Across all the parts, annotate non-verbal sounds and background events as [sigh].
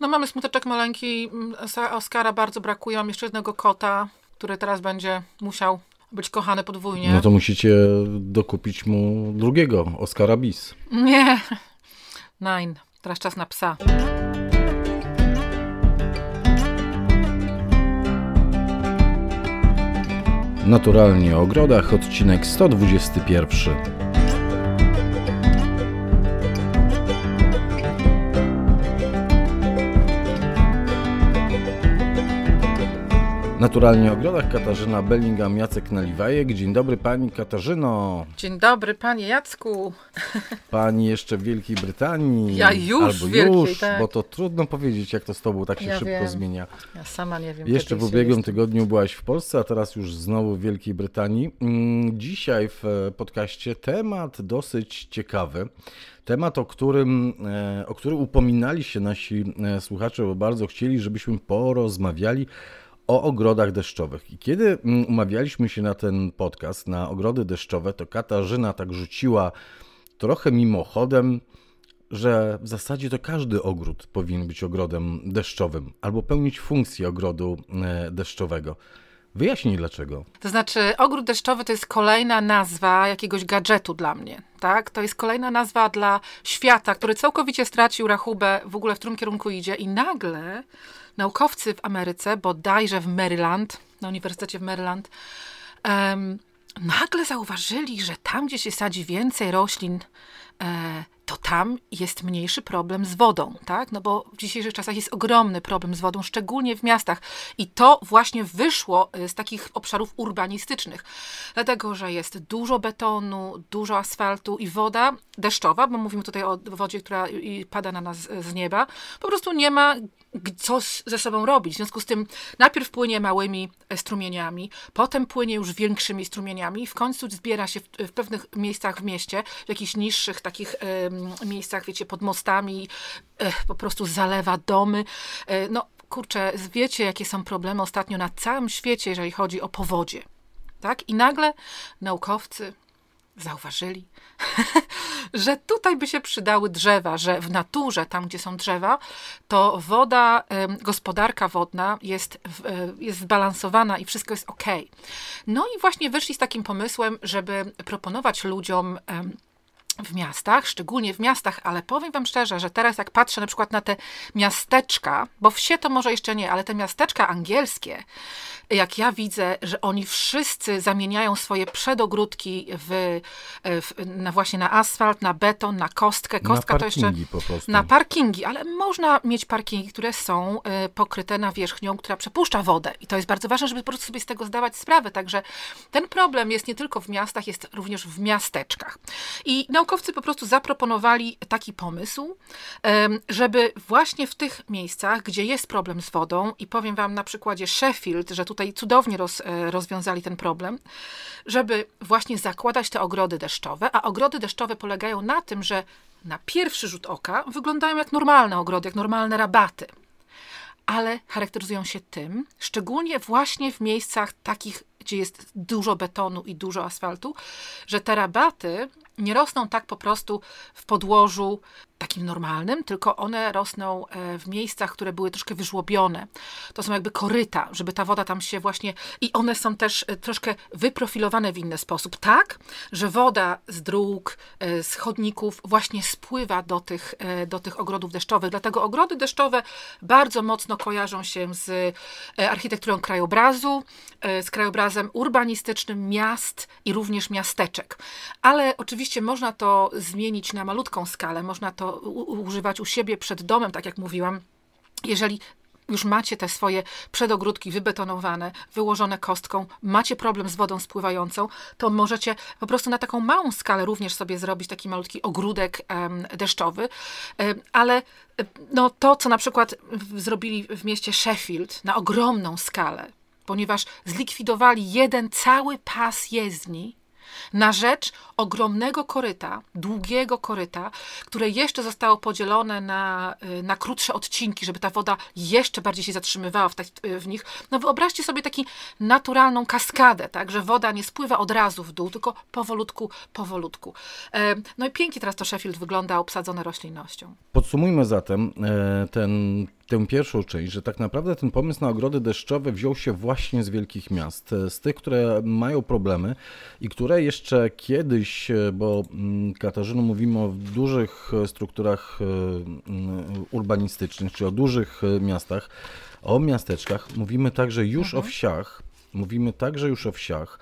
No mamy smuteczek maleńki, mm, Oscara bardzo brakuje, mam jeszcze jednego kota, który teraz będzie musiał być kochany podwójnie. No to musicie dokupić mu drugiego, Oscara Bis. Nie, nein, teraz czas na psa. Naturalnie o ogrodach, odcinek 121. Naturalnie ogrodach Katarzyna Bellingham, Jacek Naliwajek. Dzień dobry Pani Katarzyno. Dzień dobry Panie Jacku. [laughs] Pani jeszcze w Wielkiej Brytanii. Ja już Albo w Wielkiej, już, tak. bo to trudno powiedzieć jak to z Tobą tak się ja szybko wiem. zmienia. Ja sama nie wiem. Jeszcze w ubiegłym jest. tygodniu byłaś w Polsce, a teraz już znowu w Wielkiej Brytanii. Mm, dzisiaj w e, podcaście temat dosyć ciekawy. Temat, o którym, e, o którym upominali się nasi e, słuchacze, bo bardzo chcieli, żebyśmy porozmawiali o ogrodach deszczowych. I kiedy mm, umawialiśmy się na ten podcast, na ogrody deszczowe, to Katarzyna tak rzuciła trochę mimochodem, że w zasadzie to każdy ogród powinien być ogrodem deszczowym albo pełnić funkcję ogrodu e, deszczowego. Wyjaśnij dlaczego. To znaczy, ogród deszczowy to jest kolejna nazwa jakiegoś gadżetu dla mnie. Tak? To jest kolejna nazwa dla świata, który całkowicie stracił rachubę w ogóle, w którym kierunku idzie, i nagle naukowcy w Ameryce, bodajże w Maryland, na Uniwersytecie w Maryland, um, nagle zauważyli, że tam, gdzie się sadzi więcej roślin e, to tam jest mniejszy problem z wodą, tak? No bo w dzisiejszych czasach jest ogromny problem z wodą, szczególnie w miastach. I to właśnie wyszło y, z takich obszarów urbanistycznych, dlatego że jest dużo betonu, dużo asfaltu i woda deszczowa, bo mówimy tutaj o wodzie, która pada na nas z nieba, po prostu nie ma co ze sobą robić. W związku z tym najpierw płynie małymi e, strumieniami, potem płynie już większymi strumieniami, w końcu zbiera się w, w pewnych miejscach w mieście, w jakichś niższych takich. Yy, Mm, miejscach, wiecie, pod mostami, eh, po prostu zalewa domy. Eh, no kurczę, wiecie jakie są problemy ostatnio na całym świecie, jeżeli chodzi o powodzie. Tak? I nagle naukowcy zauważyli, [laughs] że tutaj by się przydały drzewa, że w naturze, tam gdzie są drzewa, to woda, gospodarka wodna jest, e, jest zbalansowana i wszystko jest ok. No i właśnie wyszli z takim pomysłem, żeby proponować ludziom w miastach, szczególnie w miastach, ale powiem Wam szczerze, że teraz jak patrzę na przykład na te miasteczka, bo wsie to może jeszcze nie, ale te miasteczka angielskie, jak ja widzę, że oni wszyscy zamieniają swoje przedogródki w, w na właśnie na asfalt, na beton, na kostkę. Kostka na to jeszcze na parkingi, ale można mieć parkingi, które są e, pokryte nawierzchnią, która przepuszcza wodę. I to jest bardzo ważne, żeby po prostu sobie z tego zdawać sprawę. Także ten problem jest nie tylko w miastach, jest również w miasteczkach. I no naukowcy po prostu zaproponowali taki pomysł, żeby właśnie w tych miejscach, gdzie jest problem z wodą, i powiem Wam na przykładzie Sheffield, że tutaj cudownie roz, e, rozwiązali ten problem, żeby właśnie zakładać te ogrody deszczowe, a ogrody deszczowe polegają na tym, że na pierwszy rzut oka wyglądają jak normalne ogrody, jak normalne rabaty ale charakteryzują się tym, szczególnie właśnie w miejscach takich gdzie jest dużo betonu i dużo asfaltu, że te rabaty nie rosną tak po prostu w podłożu takim normalnym, tylko one rosną e, w miejscach, które były troszkę wyżłobione. To są jakby koryta, żeby ta woda tam się właśnie. I one są też e, troszkę wyprofilowane w inny sposób, tak, że woda z dróg, e, z chodników właśnie spływa do tych, do tych ogrodów deszczowych. Dlatego ogrody deszczowe bardzo mocno kojarzą się z architekturą krajobrazu, z krajobrazem urbanistycznym miast i również miasteczek. Ale oczywiście można to zmienić na malutką skalę, można to używać u siebie przed domem, tak jak mówiłam. Jeżeli już macie te swoje przedogródki wybetonowane, wyłożone kostką, macie problem z wodą spływającą, to możecie po prostu na taką małą skalę również sobie zrobić taki malutki ogródek em, deszczowy, em, ale no, to, co na przykład zrobili w mieście Sheffield na ogromną skalę, ponieważ zlikwidowali jeden cały pas jezdni, na rzecz ogromnego koryta, długiego koryta, które jeszcze zostało podzielone na, y, na krótsze odcinki, żeby ta woda jeszcze bardziej się zatrzymywała w, w nich. No wyobraźcie sobie taką naturalną kaskadę, tak, że woda nie spływa od razu w dół, tylko powolutku, powolutku. E, no i pięknie teraz to Sheffield wygląda obsadzone roślinnością. Podsumujmy zatem e, ten tę pierwszą część, że tak naprawdę ten pomysł na ogrody deszczowe wziął się właśnie z wielkich miast, e, z tych, które mają problemy i które jeszcze kiedyś, e, bo mm, Katarzyno mówimy o dużych e, strukturach mm, urbanistycznych, czy o dużych miastach, o miasteczkach, mówimy także już mhm. o wsiach, mówimy także już o wsiach,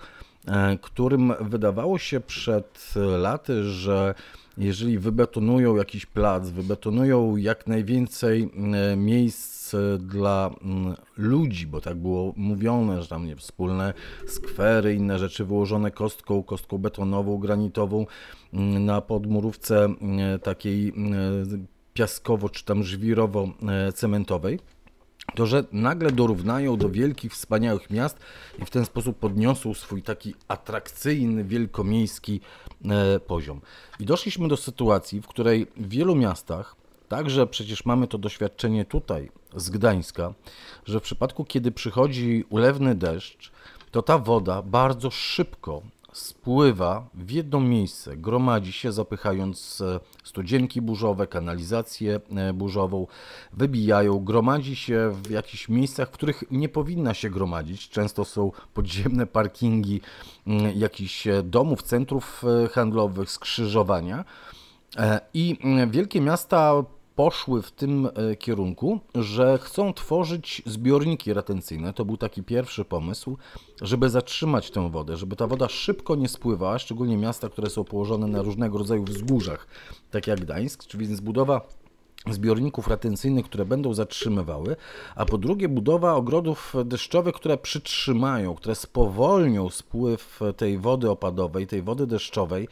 którym wydawało się przed laty, że jeżeli wybetonują jakiś plac, wybetonują jak najwięcej e, miejsc e, dla mm, ludzi, bo tak było mówione, że tam nie wspólne skwery, inne rzeczy wyłożone kostką, kostką betonową, granitową mm, na podmurówce mm, takiej piaskowo czy tam żwirowo e, cementowej to że nagle dorównają do wielkich, wspaniałych miast i w ten sposób podniosą swój taki atrakcyjny, wielkomiejski e, poziom. I doszliśmy do sytuacji, w której w wielu miastach, także przecież mamy to doświadczenie tutaj z Gdańska, że w przypadku, kiedy przychodzi ulewny deszcz, to ta woda bardzo szybko spływa w jedno miejsce, gromadzi się, zapychając e, studzienki burzowe, kanalizację e, burzową, wybijają, gromadzi się w jakichś miejscach, w których nie powinna się gromadzić. Często są podziemne parkingi mm, jakichś e, domów, centrów handlowych, skrzyżowania. I mm, wielkie miasta poszły w tym e, kierunku, że chcą tworzyć zbiorniki retencyjne. To był taki pierwszy pomysł, żeby zatrzymać tę wodę, żeby ta woda szybko nie spływała, szczególnie miasta, które są położone na różnego rodzaju wzgórzach, tak jak Gdańsk, czyli więc budowa zbiorników retencyjnych, które będą zatrzymywały, a po drugie budowa ogrodów deszczowych, które przytrzymają, które spowolnią spływ tej wody opadowej, tej wody deszczowej,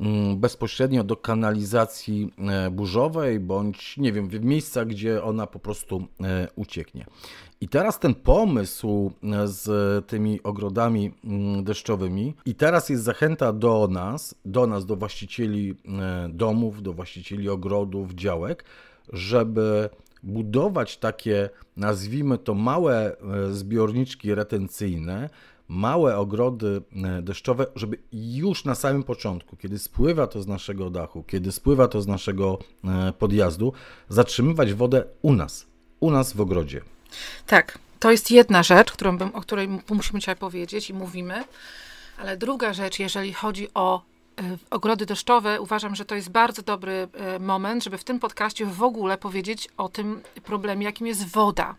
Mm, bezpośrednio do kanalizacji e, burzowej, bądź nie wiem, w miejsca, gdzie ona po prostu e, ucieknie. I teraz ten pomysł e, z tymi ogrodami mm, deszczowymi, i teraz jest zachęta do nas, do nas, do właścicieli domów, do właścicieli ogrodów, działek, żeby budować takie, nazwijmy to, małe zbiorniczki retencyjne, małe ogrody e, deszczowe, żeby już na samym początku, kiedy spływa to z naszego dachu, kiedy spływa to z naszego e, podjazdu, zatrzymywać wodę u nas, u nas w ogrodzie. Tak, to jest jedna rzecz, którą, o której musimy dzisiaj powiedzieć i mówimy, ale druga rzecz, jeżeli chodzi o e, ogrody deszczowe, uważam, że to jest bardzo dobry moment, żeby w tym podcaście w ogóle powiedzieć o tym problemie, jakim jest woda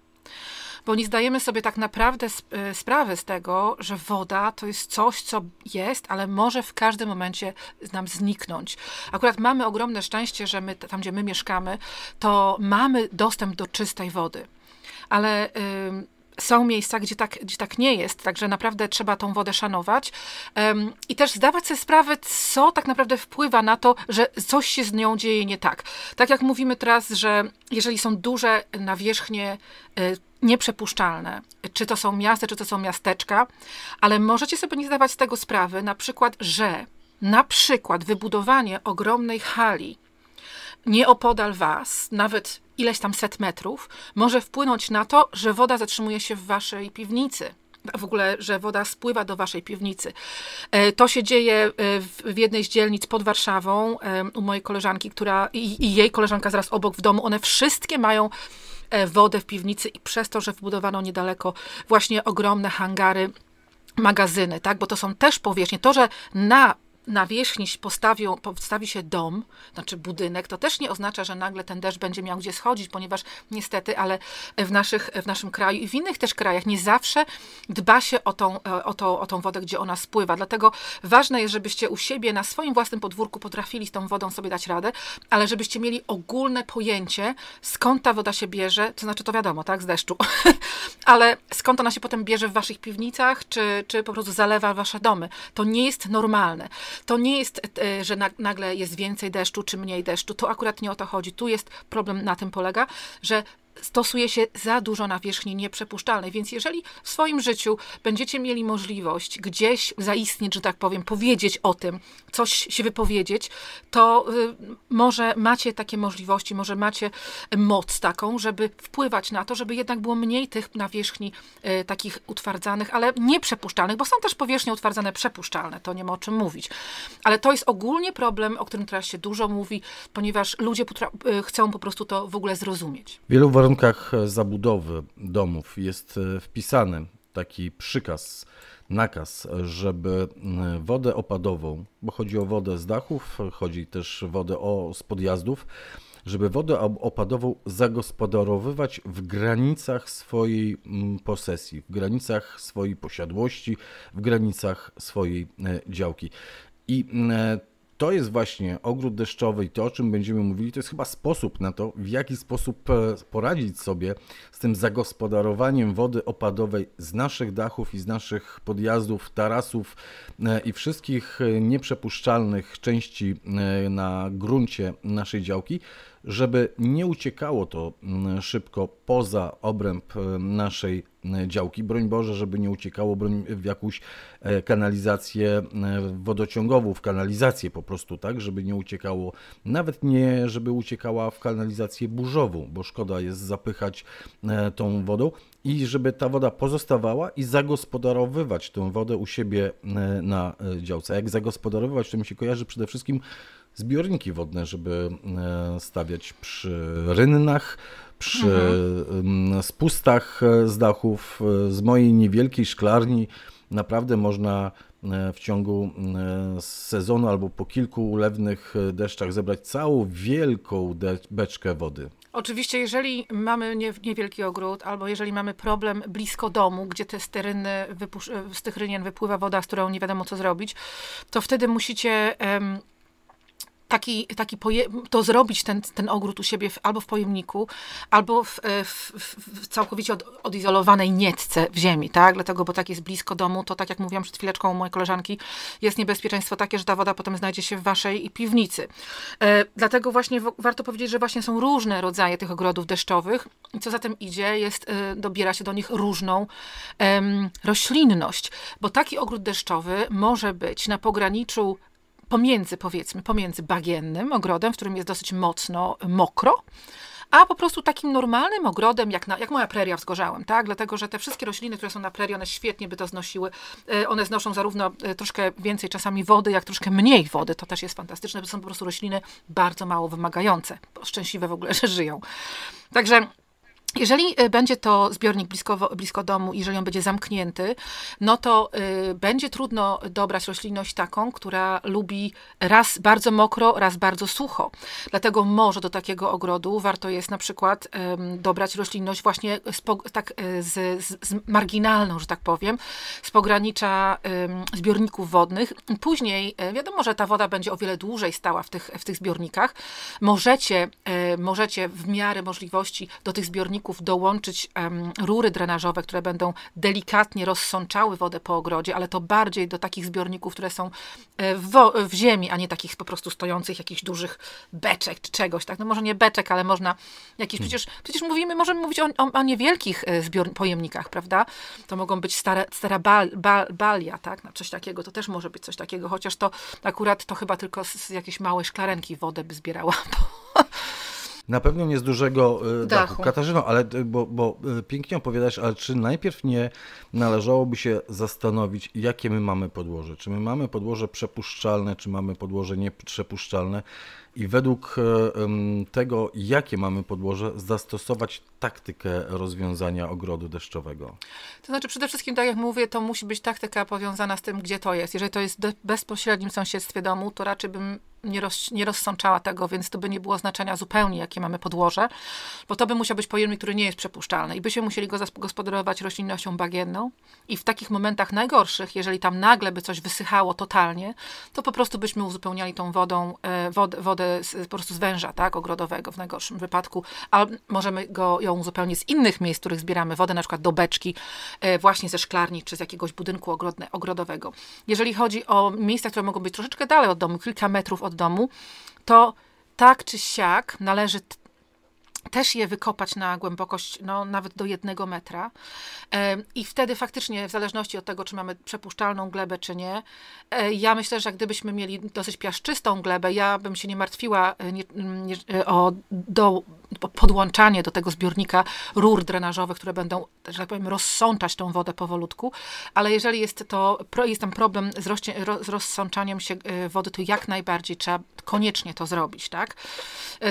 bo nie zdajemy sobie tak naprawdę e, sprawy z tego, że woda to jest coś, co jest, ale może w każdym momencie nam zniknąć. Akurat mamy ogromne szczęście, że my tam, gdzie my mieszkamy, to mamy dostęp do czystej wody. Ale. są miejsca, gdzie tak, gdzie tak nie jest, także naprawdę trzeba tą wodę szanować i też zdawać sobie sprawę, co tak naprawdę wpływa na to, że coś się z nią dzieje nie tak. Tak jak mówimy teraz, że jeżeli są duże nawierzchnie y, nieprzepuszczalne. Czy to są miasta, czy to są miasteczka, ale możecie sobie nie zdawać z tego sprawy, na przykład, że na przykład wybudowanie ogromnej hali nieopodal was, nawet ileś tam set metrów, może wpłynąć na to, że woda zatrzymuje się w waszej piwnicy. W ogóle, że woda spływa do waszej piwnicy. E, to się dzieje e, w jednej z dzielnic pod Warszawą e, u mojej koleżanki, która i, i jej koleżanka zaraz obok w domu. One wszystkie mają E, wodę w piwnicy i przez to, że wbudowano niedaleko właśnie ogromne hangary magazyny, tak? Bo to są też powierzchnie. To, że na na wierzchni postawią, postawi się dom, znaczy budynek, to też nie oznacza, że nagle ten deszcz będzie miał gdzie schodzić, ponieważ niestety, ale w, naszych, w naszym kraju i w innych też krajach nie zawsze dba się o tą, e, o, to, o tą wodę, gdzie ona spływa. Dlatego ważne jest, żebyście u siebie, na swoim własnym podwórku potrafili z tą wodą sobie dać radę, ale żebyście mieli ogólne pojęcie, skąd ta woda się bierze, to znaczy to wiadomo, tak, z deszczu, [laughs] ale skąd ona się potem bierze w waszych piwnicach, czy, czy po prostu zalewa wasze domy. To nie jest normalne. To nie jest, e, że nagle jest więcej deszczu czy mniej deszczu. To akurat nie o to chodzi. Tu jest problem, na tym polega, że stosuje się za dużo nawierzchni nieprzepuszczalnej. Więc jeżeli w swoim życiu będziecie mieli możliwość gdzieś zaistnieć, że tak powiem, powiedzieć o tym, coś się wypowiedzieć, to y, może macie takie możliwości, może macie moc taką, żeby wpływać na to, żeby jednak było mniej tych nawierzchni y, takich utwardzanych, ale nieprzepuszczalnych, bo są też powierzchnie utwardzane przepuszczalne, to nie ma o czym mówić. Ale to jest ogólnie problem, o którym teraz się dużo mówi, ponieważ ludzie y, chcą po prostu to w ogóle zrozumieć. Wielu warunkach zabudowy domów jest e, wpisany taki przykaz, nakaz, żeby e, wodę opadową, bo chodzi o wodę z dachów, chodzi też wodę o, z podjazdów, żeby wodę opadową zagospodarowywać w granicach swojej mm, posesji, w granicach swojej posiadłości, w granicach swojej e, działki. I to jest właśnie ogród deszczowy i to, o czym będziemy mówili, to jest chyba sposób na to, w jaki sposób e, poradzić sobie z tym zagospodarowaniem wody opadowej z naszych dachów i z naszych podjazdów, tarasów e, i wszystkich e, nieprzepuszczalnych części na gruncie naszej działki, żeby nie uciekało to mm, szybko poza obręb e, naszej e, działki. Broń Boże, żeby nie uciekało w jakąś e, kanalizację wodociągową, w kanalizację po prostu, tak, żeby nie uciekało, nawet nie, żeby uciekała w kanalizację burzową, bo szkoda jest zapychać tą wodą i żeby ta woda pozostawała i zagospodarowywać tę wodę u siebie na działce. Jak zagospodarowywać, to mi się kojarzy przede wszystkim zbiorniki wodne, żeby e, stawiać przy rynnach, przy mhm. spustach e, z dachów. E, z mojej niewielkiej szklarni naprawdę można w ciągu sezonu albo po kilku ulewnych deszczach zebrać całą wielką beczkę wody. Oczywiście, jeżeli mamy niewielki ogród, albo jeżeli mamy problem blisko domu, gdzie te steryny z tych rynien wypływa woda, z którą nie wiadomo co zrobić, to wtedy musicie taki, taki to zrobić, ten, ten ogród u siebie w, albo w pojemniku, albo e, w, w, w całkowicie od, odizolowanej nietce w ziemi, tak? Dlatego, bo tak jest blisko domu, to tak jak mówiłam przed chwileczką u mojej koleżanki, jest niebezpieczeństwo takie, że ta woda potem znajdzie się w waszej piwnicy. E, dlatego właśnie warto powiedzieć, że właśnie są różne rodzaje tych ogrodów deszczowych i co za tym idzie, jest, e, dobiera się do nich różną roślinność, bo taki ogród deszczowy może być na pograniczu pomiędzy, powiedzmy, pomiędzy bagiennym ogrodem, w którym jest dosyć mocno e, mokro, a po prostu takim normalnym ogrodem, jak, na, jak moja preria wzgorzałem, tak? Dlatego, że te wszystkie rośliny, które są na prerii, one świetnie by to znosiły. E, one znoszą zarówno e, troszkę więcej czasami wody, jak troszkę mniej wody. To też jest fantastyczne, bo są po prostu rośliny bardzo mało wymagające. Szczęśliwe w ogóle, [laughs] że żyją. Także jeżeli e, będzie to zbiornik blisko, blisko domu, jeżeli on będzie zamknięty, no to y, będzie trudno dobrać roślinność taką, która lubi raz bardzo mokro, raz bardzo sucho. Dlatego może do takiego ogrodu warto jest na przykład y, dobrać roślinność właśnie z, tak, e, z, z, z, marginalną, że tak powiem, z pogranicza y, zbiorników wodnych. Później wiadomo, że ta woda będzie o wiele dłużej stała w tych, w tych zbiornikach. Możecie, możecie w miarę możliwości do tych zbiorników dołączyć rury drenażowe, które będą delikatnie rozsączały wodę po ogrodzie, ale to bardziej do takich zbiorników, które są e, w, w ziemi, a nie takich po prostu stojących jakichś dużych beczek czy czegoś, tak? No może nie beczek, ale można jakiś, hmm. przecież, przecież mówimy, możemy mówić o, o, o niewielkich e, zbior, pojemnikach, prawda? To mogą być stare, stara bal, bal, balia, tak? No coś takiego, to też może być coś takiego, chociaż to akurat to chyba tylko z, z jakiejś małej szklarenki wodę by zbierała [laughs] Na pewno nie z dużego e, dachu. dachu. Katarzyno, ale e, bo, bo e, pięknie opowiadasz, ale czy najpierw nie należałoby się zastanowić, jakie my mamy podłoże? Czy my mamy podłoże przepuszczalne, czy mamy podłoże nieprzepuszczalne? i według e, tego, jakie mamy podłoże, zastosować taktykę rozwiązania ogrodu deszczowego? To znaczy, przede wszystkim, tak jak mówię, to musi być taktyka powiązana z tym, gdzie to jest. Jeżeli to jest w bezpośrednim sąsiedztwie domu, to raczej bym nie, roz, nie rozsączała tego, więc to by nie było znaczenia zupełnie, jakie mamy podłoże, bo to by musiał być pojemnik, który nie jest przepuszczalny i byśmy musieli go zagospodarować roślinnością bagienną i w takich momentach najgorszych, jeżeli tam nagle by coś wysychało totalnie, to po prostu byśmy uzupełniali tą wodą, e, z, po prostu z węża, tak, ogrodowego w najgorszym wypadku, a możemy go, ją zupełnie z innych miejsc, w których zbieramy wodę, na przykład do beczki, e, właśnie ze szklarni czy z jakiegoś budynku ogrodne, ogrodowego. Jeżeli chodzi o miejsca, które mogą być troszeczkę dalej od domu, kilka metrów od domu, to tak czy siak należy też je wykopać na głębokość no, nawet do jednego metra. I wtedy faktycznie, w zależności od tego, czy mamy przepuszczalną glebę, czy nie, e, ja myślę, że gdybyśmy mieli dosyć piaszczystą glebę, ja bym się nie martwiła e, o do, podłączanie do tego zbiornika rur drenażowych, które będą, że tak powiem, rozsączać tą wodę powolutku, ale jeżeli jest to, jest tam problem z, roz, z rozsączaniem się e, wody, to jak najbardziej trzeba koniecznie to zrobić, tak?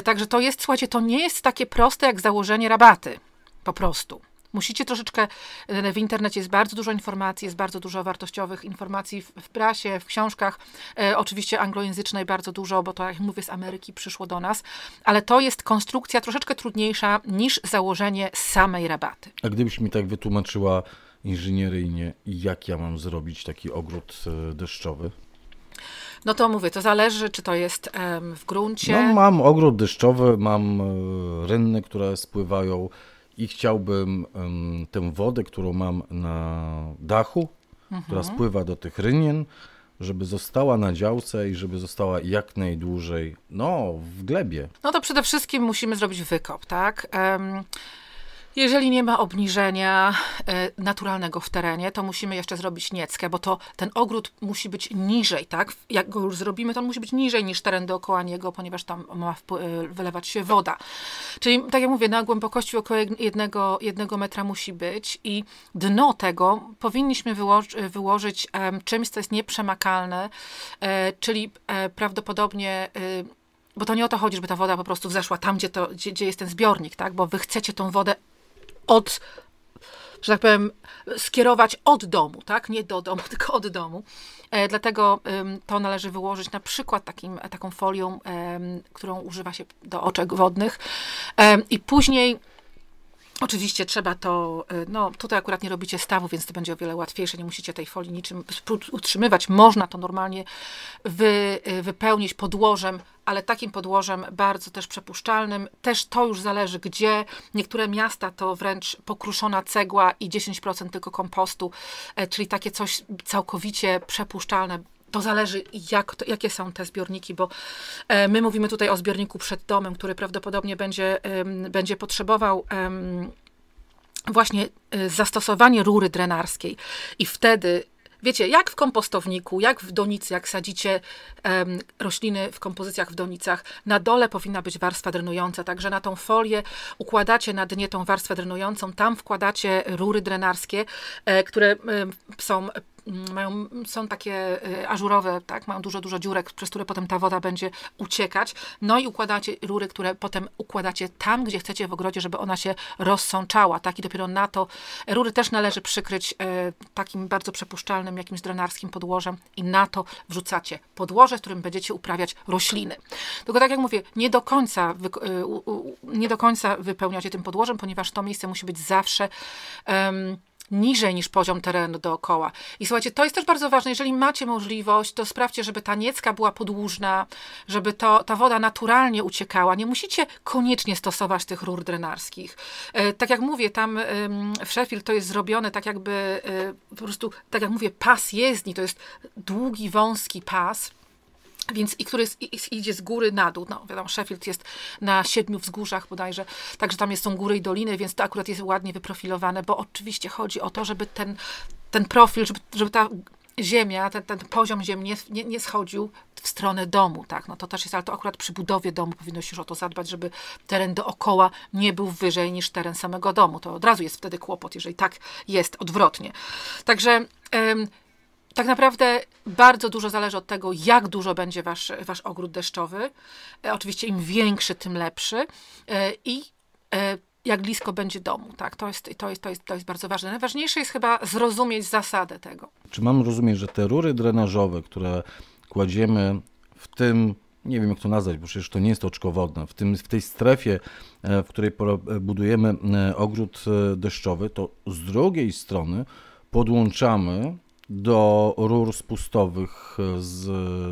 Także to jest, słuchajcie, to nie jest takie proste jak założenie rabaty. Po prostu. Musicie troszeczkę, e, w internecie jest bardzo dużo informacji, jest bardzo dużo wartościowych informacji w, w prasie, w książkach, e, oczywiście anglojęzycznej bardzo dużo, bo to jak mówię z Ameryki przyszło do nas, ale to jest konstrukcja troszeczkę trudniejsza niż założenie samej rabaty. A gdybyś mi tak wytłumaczyła inżynieryjnie, jak ja mam zrobić taki ogród e, deszczowy? No to mówię, to zależy, czy to jest w gruncie. No, mam ogród deszczowy, mam e, rynny, które spływają i chciałbym tę wodę, którą mam na dachu, mhm. która spływa do tych rynien, żeby została na działce i żeby została jak najdłużej, no, w glebie. No to przede wszystkim musimy zrobić wykop, tak? Jeżeli nie ma obniżenia e, naturalnego w terenie, to musimy jeszcze zrobić nieckę, bo to ten ogród musi być niżej, tak? Jak go już zrobimy, to on musi być niżej niż teren dookoła niego, ponieważ tam ma e, wylewać się woda. Czyli, tak jak mówię, na głębokości około jednego, jednego metra musi być i dno tego powinniśmy wyłożyć um, czymś, co jest nieprzemakalne, e, czyli e, prawdopodobnie e, bo to nie o to chodzi, żeby ta woda po prostu wzeszła tam, gdzie, to, gdzie, gdzie jest ten zbiornik, tak? bo wy chcecie tą wodę od, że tak powiem, skierować od domu, tak? Nie do domu, [laughs] tylko od domu. E, dlatego to należy wyłożyć na przykład takim, taką folią, którą używa się do oczek wodnych. I później Oczywiście trzeba to, e, no tutaj akurat nie robicie stawu, więc to będzie o wiele łatwiejsze, nie musicie tej folii niczym utrzymywać. Można to normalnie wy, e, wypełnić podłożem, ale takim podłożem bardzo też przepuszczalnym. Też to już zależy gdzie. Niektóre miasta to wręcz pokruszona cegła i 10% tylko kompostu, e, czyli takie coś całkowicie przepuszczalne, to zależy, jak to, jakie są te zbiorniki, bo e, my mówimy tutaj o zbiorniku przed domem, który prawdopodobnie będzie, będzie potrzebował właśnie e, zastosowanie rury drenarskiej. I wtedy, wiecie, jak w kompostowniku, jak w donicy, jak sadzicie rośliny w kompozycjach w donicach, na dole powinna być warstwa drenująca, także na tą folię układacie na dnie tą warstwę drenującą, tam wkładacie rury drenarskie, e, które e, są mają, są takie y, ażurowe, tak, mają dużo, dużo dziurek, przez które potem ta woda będzie uciekać. No i układacie rury, które potem układacie tam, gdzie chcecie w ogrodzie, żeby ona się rozsączała, tak, i dopiero na to e, rury też należy przykryć e, takim bardzo przepuszczalnym, jakimś drenarskim podłożem i na to wrzucacie podłoże, w którym będziecie uprawiać rośliny. Tylko tak jak mówię, nie do końca, e, nie do końca wypełniacie tym podłożem, ponieważ to miejsce musi być zawsze um, niżej niż poziom terenu dookoła. I słuchajcie, to jest też bardzo ważne, jeżeli macie możliwość, to sprawdźcie, żeby ta niecka była podłużna, żeby to, ta woda naturalnie uciekała. Nie musicie koniecznie stosować tych rur drenarskich. E, tak jak mówię, tam w Sheffield to jest zrobione tak jakby e, po prostu, tak jak mówię, pas jezdni, to jest długi, wąski pas więc i który jest, i, idzie z góry na dół. No, wiadomo, Sheffield jest na siedmiu wzgórzach bodajże, także tam jest, są góry i doliny, więc to akurat jest ładnie wyprofilowane, bo oczywiście chodzi o to, żeby ten, ten profil, żeby, żeby ta ziemia, ten, ten poziom ziemi nie, nie, nie, schodził w stronę domu, tak, no to też jest, ale to akurat przy budowie domu powinno się już o to zadbać, żeby teren dookoła nie był wyżej niż teren samego domu, to od razu jest wtedy kłopot, jeżeli tak jest odwrotnie. Także tak naprawdę bardzo dużo zależy od tego, jak dużo będzie wasz, wasz ogród deszczowy. E, oczywiście im większy, tym lepszy. E, I e, jak blisko będzie domu, tak? To jest, to, jest, to, jest, to jest bardzo ważne. Najważniejsze jest chyba zrozumieć zasadę tego. Czy mam rozumieć, że te rury drenażowe, które kładziemy w tym, nie wiem jak to nazwać, bo przecież to nie jest oczkowodne, w, tym, w tej strefie, w której budujemy ogród deszczowy, to z drugiej strony podłączamy do rur spustowych e, z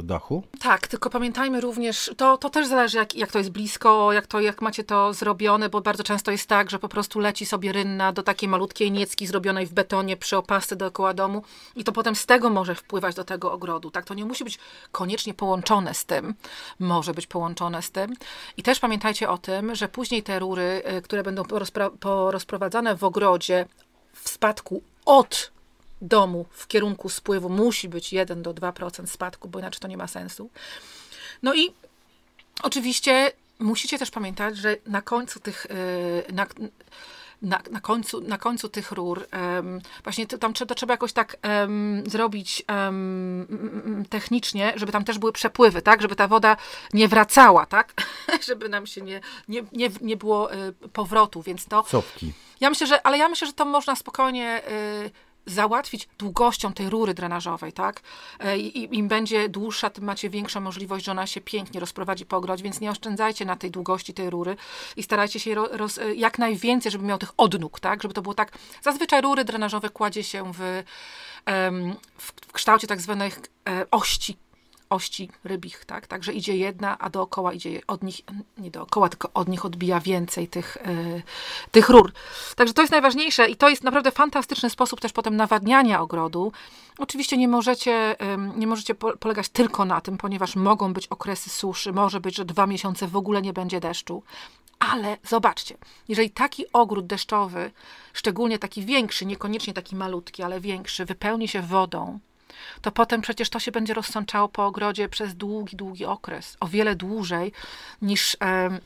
dachu? Tak, tylko pamiętajmy również, to, to też zależy jak, jak to jest blisko, jak, to, jak macie to zrobione, bo bardzo często jest tak, że po prostu leci sobie rynna do takiej malutkiej niecki zrobionej w betonie przy opasce dookoła domu i to potem z tego może wpływać do tego ogrodu. Tak, to nie musi być koniecznie połączone z tym, może być połączone z tym. I też pamiętajcie o tym, że później te rury, e, które będą porozprowadzane w ogrodzie w spadku od domu w kierunku spływu musi być 1 do 2% spadku, bo inaczej to nie ma sensu. No i oczywiście musicie też pamiętać, że na końcu tych y, na, na, na końcu, na końcu tych rur właśnie to, tam to trzeba jakoś tak um, zrobić um, technicznie, żeby tam też były przepływy, tak? Żeby ta woda nie wracała, tak? [laughs] żeby nam się nie, nie, nie, nie było y, powrotu, więc to... Cofki. Ja myślę, że, ale ja myślę, że to można spokojnie y, załatwić długością tej rury drenażowej, tak? E, I, Im będzie dłuższa, tym macie większą możliwość, że ona się pięknie rozprowadzi po ogrodzie, więc nie oszczędzajcie na tej długości tej rury i starajcie się roz, e, jak najwięcej, żeby miał tych odnóg, tak? Żeby to było tak. Zazwyczaj rury drenażowe kładzie się w, w, w kształcie tak zwanych e, ości ości rybich, tak? Także idzie jedna, a dookoła idzie od nich, nie dookoła, tylko od nich odbija więcej tych, yy, tych rur. Także to jest najważniejsze i to jest naprawdę fantastyczny sposób też potem nawadniania ogrodu. Oczywiście nie możecie, yy, nie możecie polegać tylko na tym, ponieważ mogą być okresy suszy, może być, że dwa miesiące w ogóle nie będzie deszczu. Ale zobaczcie, jeżeli taki ogród deszczowy, szczególnie taki większy, niekoniecznie taki malutki, ale większy, wypełni się wodą, to potem przecież to się będzie rozsączało po ogrodzie przez długi, długi okres. O wiele dłużej niż e,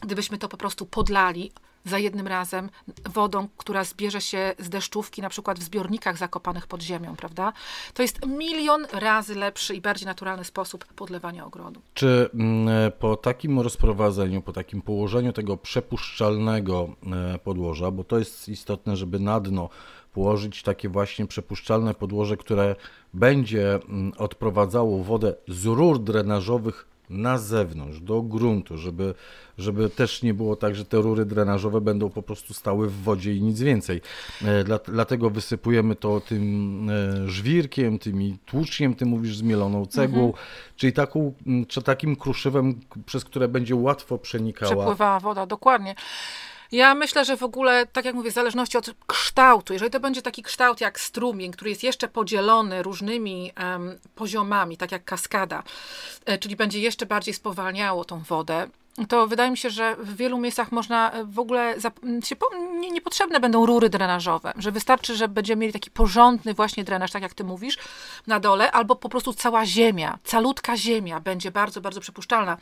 gdybyśmy to po prostu podlali za jednym razem wodą, która zbierze się z deszczówki, na przykład w zbiornikach zakopanych pod ziemią, prawda? To jest milion razy lepszy i bardziej naturalny sposób podlewania ogrodu. Czy mm, po takim rozprowadzeniu, po takim położeniu tego przepuszczalnego e, podłoża, bo to jest istotne, żeby na dno położyć takie właśnie przepuszczalne podłoże, które będzie mm, odprowadzało wodę z rur drenażowych na zewnątrz, do gruntu, żeby, żeby też nie było tak, że te rury drenażowe będą po prostu stały w wodzie i nic więcej. E, dlatego wysypujemy to tym e, żwirkiem, tymi tłuczniem, ty mówisz, zmieloną cegłą, mhm. czyli taką, mm, czy takim kruszywem, przez które będzie łatwo przenikała. Przepływała woda, dokładnie. Ja myślę, że w ogóle, tak jak mówię, w zależności od kształtu, jeżeli to będzie taki kształt jak strumień, który jest jeszcze podzielony różnymi um, poziomami, tak jak kaskada, e, czyli będzie jeszcze bardziej spowalniało tą wodę, to wydaje mi się, że w wielu miejscach można e, w ogóle. Się po, nie, niepotrzebne będą rury drenażowe, że wystarczy, że będziemy mieli taki porządny właśnie drenaż, tak jak ty mówisz, na dole, albo po prostu cała ziemia, calutka ziemia będzie bardzo, bardzo przypuszczalna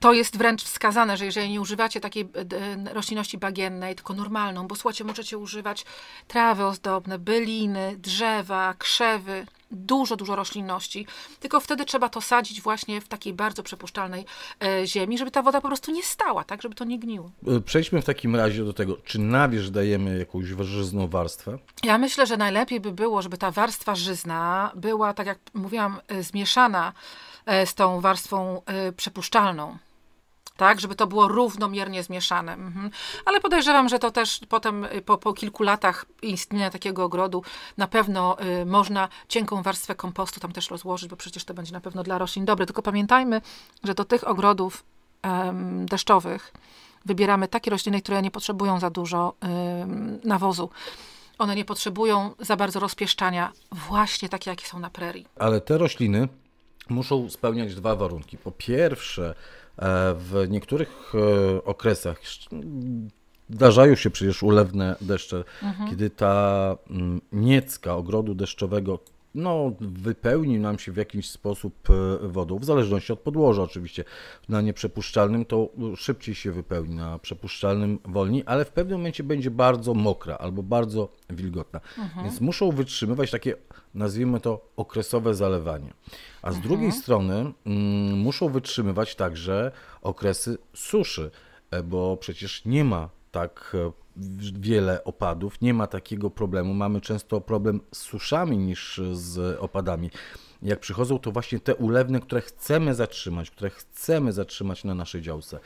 to jest wręcz wskazane, że jeżeli nie używacie takiej e, e, roślinności bagiennej, tylko normalną, bo słuchajcie, możecie używać trawy ozdobne, byliny, drzewa, krzewy, dużo, dużo roślinności, tylko wtedy trzeba to sadzić właśnie w takiej bardzo przepuszczalnej e, ziemi, żeby ta woda po prostu nie stała, tak, żeby to nie gniło. Przejdźmy w takim razie do tego, czy na dajemy jakąś żyzną warstwę? Ja myślę, że najlepiej by było, żeby ta warstwa żyzna była, tak jak mówiłam, zmieszana z tą warstwą przepuszczalną tak, żeby to było równomiernie zmieszane. Mhm. Ale podejrzewam, że to też potem y, po, po kilku latach istnienia takiego ogrodu na pewno y, można cienką warstwę kompostu tam też rozłożyć, bo przecież to będzie na pewno dla roślin dobre. Tylko pamiętajmy, że do tych ogrodów deszczowych wybieramy takie rośliny, które nie potrzebują za dużo nawozu. One nie potrzebują za bardzo rozpieszczania, właśnie takie, jakie są na prerii. Ale te rośliny muszą spełniać dwa warunki. Po pierwsze, E, w niektórych e, okresach zdarzają się przecież ulewne deszcze, mhm. kiedy ta mm, niecka ogrodu deszczowego no, wypełni nam się w jakiś sposób e, wodą, w zależności od podłoża oczywiście. Na nieprzepuszczalnym to szybciej się wypełni, na przepuszczalnym wolniej, ale w pewnym momencie będzie bardzo mokra albo bardzo wilgotna. Mhm. Więc muszą wytrzymywać takie, nazwijmy to, okresowe zalewanie. A z mhm. drugiej strony mm, muszą wytrzymywać także okresy suszy, e, bo przecież nie ma tak e, wiele opadów, nie ma takiego problemu. Mamy często problem z suszami niż z opadami. Jak przychodzą, to właśnie te ulewne, które chcemy zatrzymać, które chcemy zatrzymać na naszej działce.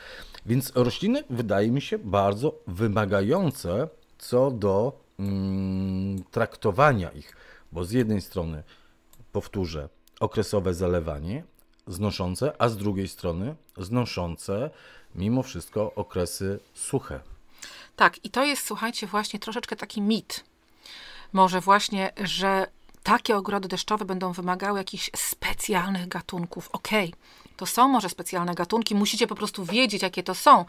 Więc rośliny wydaje mi się bardzo wymagające co do mm, traktowania ich, bo z jednej strony, powtórzę, okresowe zalewanie znoszące, a z drugiej strony znoszące mimo wszystko okresy suche. Tak, i to jest, słuchajcie, właśnie troszeczkę taki mit. Może właśnie, że takie ogrody deszczowe będą wymagały jakichś specjalnych gatunków. Okej, okay, to są może specjalne gatunki, musicie po prostu wiedzieć, jakie to są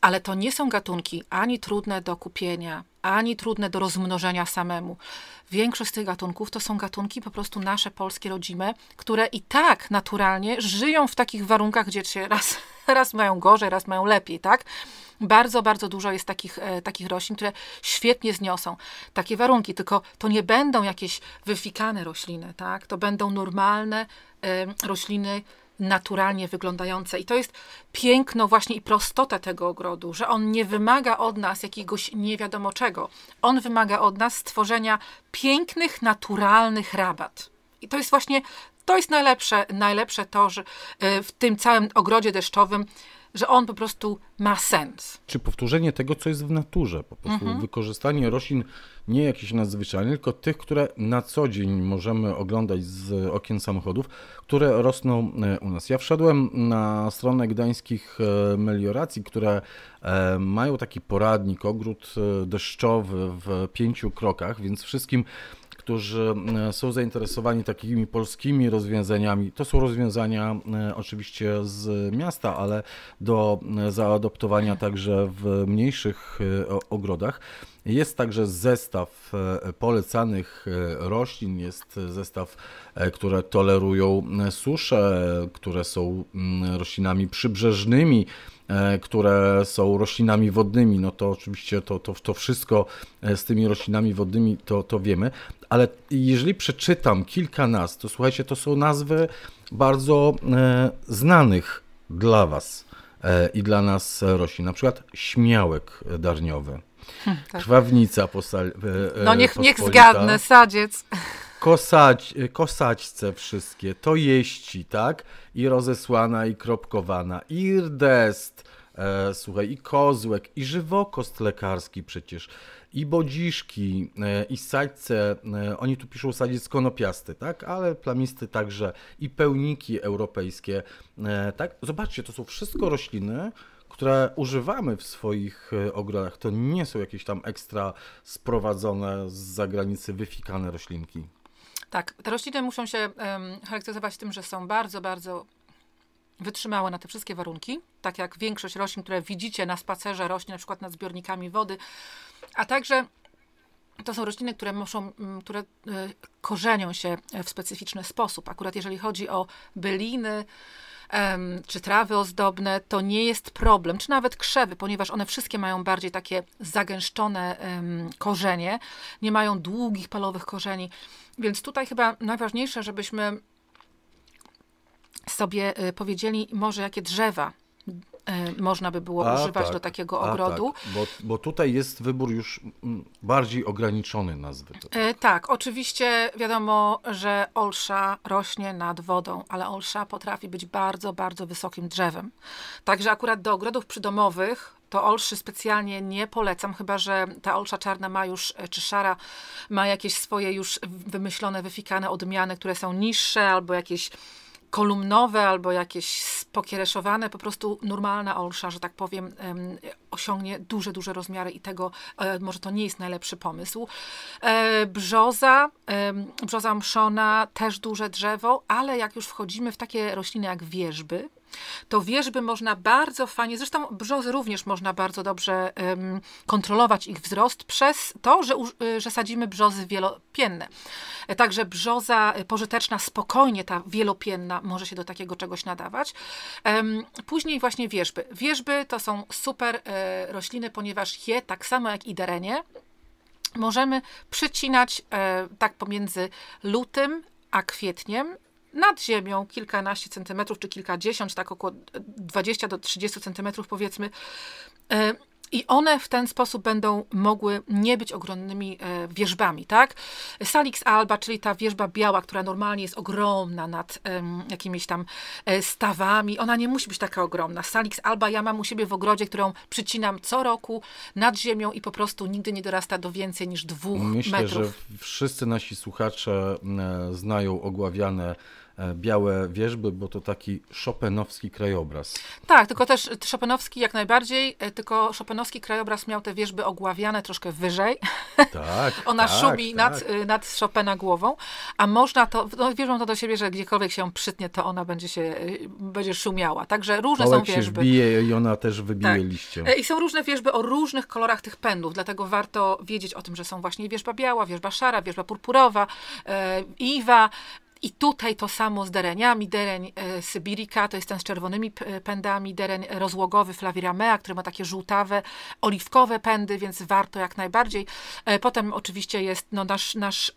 ale to nie są gatunki ani trudne do kupienia, ani trudne do rozmnożenia samemu. Większość z tych gatunków to są gatunki po prostu nasze polskie rodzime, które i tak naturalnie żyją w takich warunkach, gdzie się raz, [laughs] raz mają gorzej, raz mają lepiej, tak? Bardzo, bardzo dużo jest takich, e, takich roślin, które świetnie zniosą takie warunki, tylko to nie będą jakieś wyfikane rośliny, tak? To będą normalne e, rośliny naturalnie wyglądające. I to jest piękno właśnie i prostota tego ogrodu, że on nie wymaga od nas jakiegoś nie wiadomo czego. On wymaga od nas stworzenia pięknych, naturalnych rabat. I to jest właśnie, to jest najlepsze, najlepsze to, że e, w tym całym ogrodzie deszczowym, że on po prostu ma sens. Czy powtórzenie tego, co jest w naturze, po prostu mhm. wykorzystanie roślin nie jakichś nadzwyczajnych, tylko tych, które na co dzień możemy oglądać z okien samochodów, które rosną e, u nas. Ja wszedłem na stronę gdańskich e, melioracji, które e, mają taki poradnik, ogród deszczowy w pięciu krokach, więc wszystkim którzy są zainteresowani takimi polskimi rozwiązaniami. To są rozwiązania oczywiście z miasta, ale do, za, adoptowania także w mniejszych e, ogrodach. Jest także zestaw e, polecanych e, roślin, jest zestaw, które tolerują suszę, które są mm, roślinami przybrzeżnymi, które są roślinami wodnymi. No to oczywiście to, to, to wszystko z tymi roślinami wodnymi to, to wiemy, ale jeżeli przeczytam kilka nazw, to słuchajcie, to są nazwy bardzo znanych dla Was E, i dla nas rośnie Na przykład śmiałek darniowy, hmm, tak. krwawnica e, e, No niech, niech zgadnę, sadziec. Kosać, kosaćce wszystkie, to jeści, tak? I rozesłana, i kropkowana, i rdest, e, słuchaj, i kozłek, i żywokost lekarski przecież i bodziszki, e, i saćce, e, oni tu piszą sadziec konopiasty, tak, ale plamisty także i pełniki europejskie, e, tak. Zobaczcie, to są wszystko rośliny, które używamy w swoich ogrodach. To nie są jakieś tam ekstra sprowadzone z zagranicy, wyfikane roślinki. Tak, te rośliny muszą się um, charakteryzować tym, że są bardzo, bardzo wytrzymałe na te wszystkie warunki. Tak jak większość roślin, które widzicie na spacerze, rośnie na przykład nad zbiornikami wody, a także to są rośliny, które, muszą, mm, które y, korzenią się e, w specyficzny sposób. Akurat jeżeli chodzi o byliny, czy trawy ozdobne, to nie jest problem, czy nawet krzewy, ponieważ one wszystkie mają bardziej takie zagęszczone korzenie, nie mają długich, palowych korzeni. Więc tutaj chyba najważniejsze, żebyśmy sobie y, powiedzieli może, jakie drzewa E, można by było a, używać tak, do takiego ogrodu. Tak, bo, bo, tutaj jest wybór już mm, bardziej ograniczony nazwy. E, tak, oczywiście wiadomo, że olsza rośnie nad wodą, ale olsza potrafi być bardzo, bardzo wysokim drzewem. Także akurat do ogrodów przydomowych to olszy specjalnie nie polecam, chyba że ta olsza czarna ma już, e, czy szara, ma jakieś swoje już wymyślone, wyfikane odmiany, które są niższe albo jakieś kolumnowe albo jakieś spokiereszowane, po prostu normalna olsza, że tak powiem, osiągnie duże, duże rozmiary i tego e, może to nie jest najlepszy pomysł. E, brzoza, brzoza mszona, też duże drzewo, ale jak już wchodzimy w takie rośliny jak wierzby, to wierzby można bardzo fajnie, zresztą brzozy również można bardzo dobrze um, kontrolować ich wzrost przez to, że, y, że sadzimy brzozy wielopienne. E, także brzoza y, pożyteczna spokojnie, ta wielopienna może się do takiego czegoś nadawać. Um, później właśnie wierzby. Wierzby to są super e, rośliny, ponieważ je tak samo jak i derenie możemy przycinać e, tak pomiędzy lutym a kwietniem nad ziemią kilkanaście centymetrów czy kilkadziesiąt, tak około 20 do 30 centymetrów powiedzmy. E, I one w ten sposób będą mogły nie być ogromnymi e, wierzbami, tak? Salix alba, czyli ta wierzba biała, która normalnie jest ogromna nad jakimiś tam e, stawami, ona nie musi być taka ogromna. Salix alba ja mam u siebie w ogrodzie, którą przycinam co roku nad ziemią i po prostu nigdy nie dorasta do więcej niż dwóch Myślę, metrów. Myślę, że wszyscy nasi słuchacze znają ogławiane E, białe wieżby, bo to taki szopenowski krajobraz. Tak, tylko też szopenowski e, jak najbardziej, e, tylko szopenowski krajobraz miał te wieżby ogławiane troszkę wyżej. Tak, [laughs] Ona tak, szubi tak. Nad, nad Chopina głową, a można to, no, wierzą to do siebie, że gdziekolwiek się ją przytnie, to ona będzie się, będzie szumiała. Także różne są wieżby. się bije i ona też wybije tak. liście. I są różne wieżby o różnych kolorach tych pędów, dlatego warto wiedzieć o tym, że są właśnie wieżba biała, wieżba szara, wieżba purpurowa, e, iwa, i tutaj to samo z dereniami. Dereń e, sybirika to jest ten z czerwonymi e, pędami, dereń rozłogowy flaviramea, który ma takie żółtawe, oliwkowe pędy, więc warto jak najbardziej. E, potem oczywiście jest no, nasz, nasz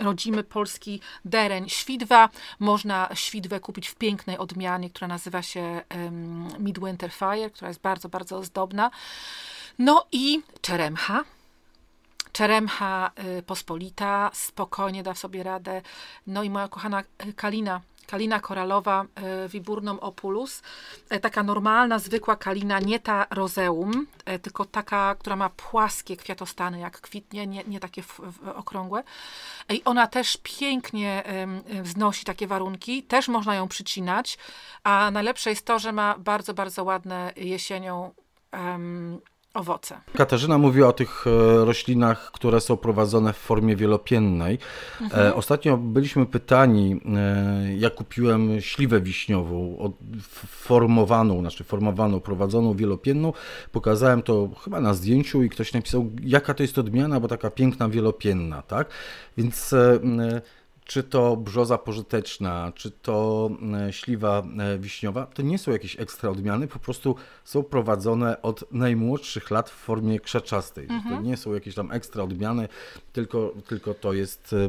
rodzimy polski dereń świdwa. Można świdwę kupić w pięknej odmianie, która nazywa się Midwinter Fire, która jest bardzo, bardzo zdobna. No i czeremcha Czeremcha y, pospolita, spokojnie da sobie radę. No i moja kochana y, Kalina, kalina koralowa y, wiburnum opulus. Taka normalna, zwykła kalina, nie ta roseum, tylko taka, która ma płaskie kwiatostany, jak kwitnie, nie, nie takie w, w okrągłe. I ona też pięknie wznosi takie warunki, też można ją przycinać, a najlepsze jest to, że ma bardzo, bardzo ładne jesienią um, owoce. Katarzyna mówiła o tych e, roślinach, które są prowadzone w formie wielopiennej. E, mhm. Ostatnio byliśmy pytani, e, ja kupiłem śliwę wiśniową, formowaną, znaczy formowaną, prowadzoną wielopienną. Pokazałem to chyba na zdjęciu i ktoś napisał, jaka to jest odmiana, bo taka piękna wielopienna, tak? Więc czy to brzoza pożyteczna, czy to e, śliwa e, wiśniowa, to nie są jakieś ekstra odmiany, po prostu są prowadzone od najmłodszych lat w formie krzaczastej. Mhm. To nie są jakieś tam ekstra odmiany, tylko, tylko to jest e,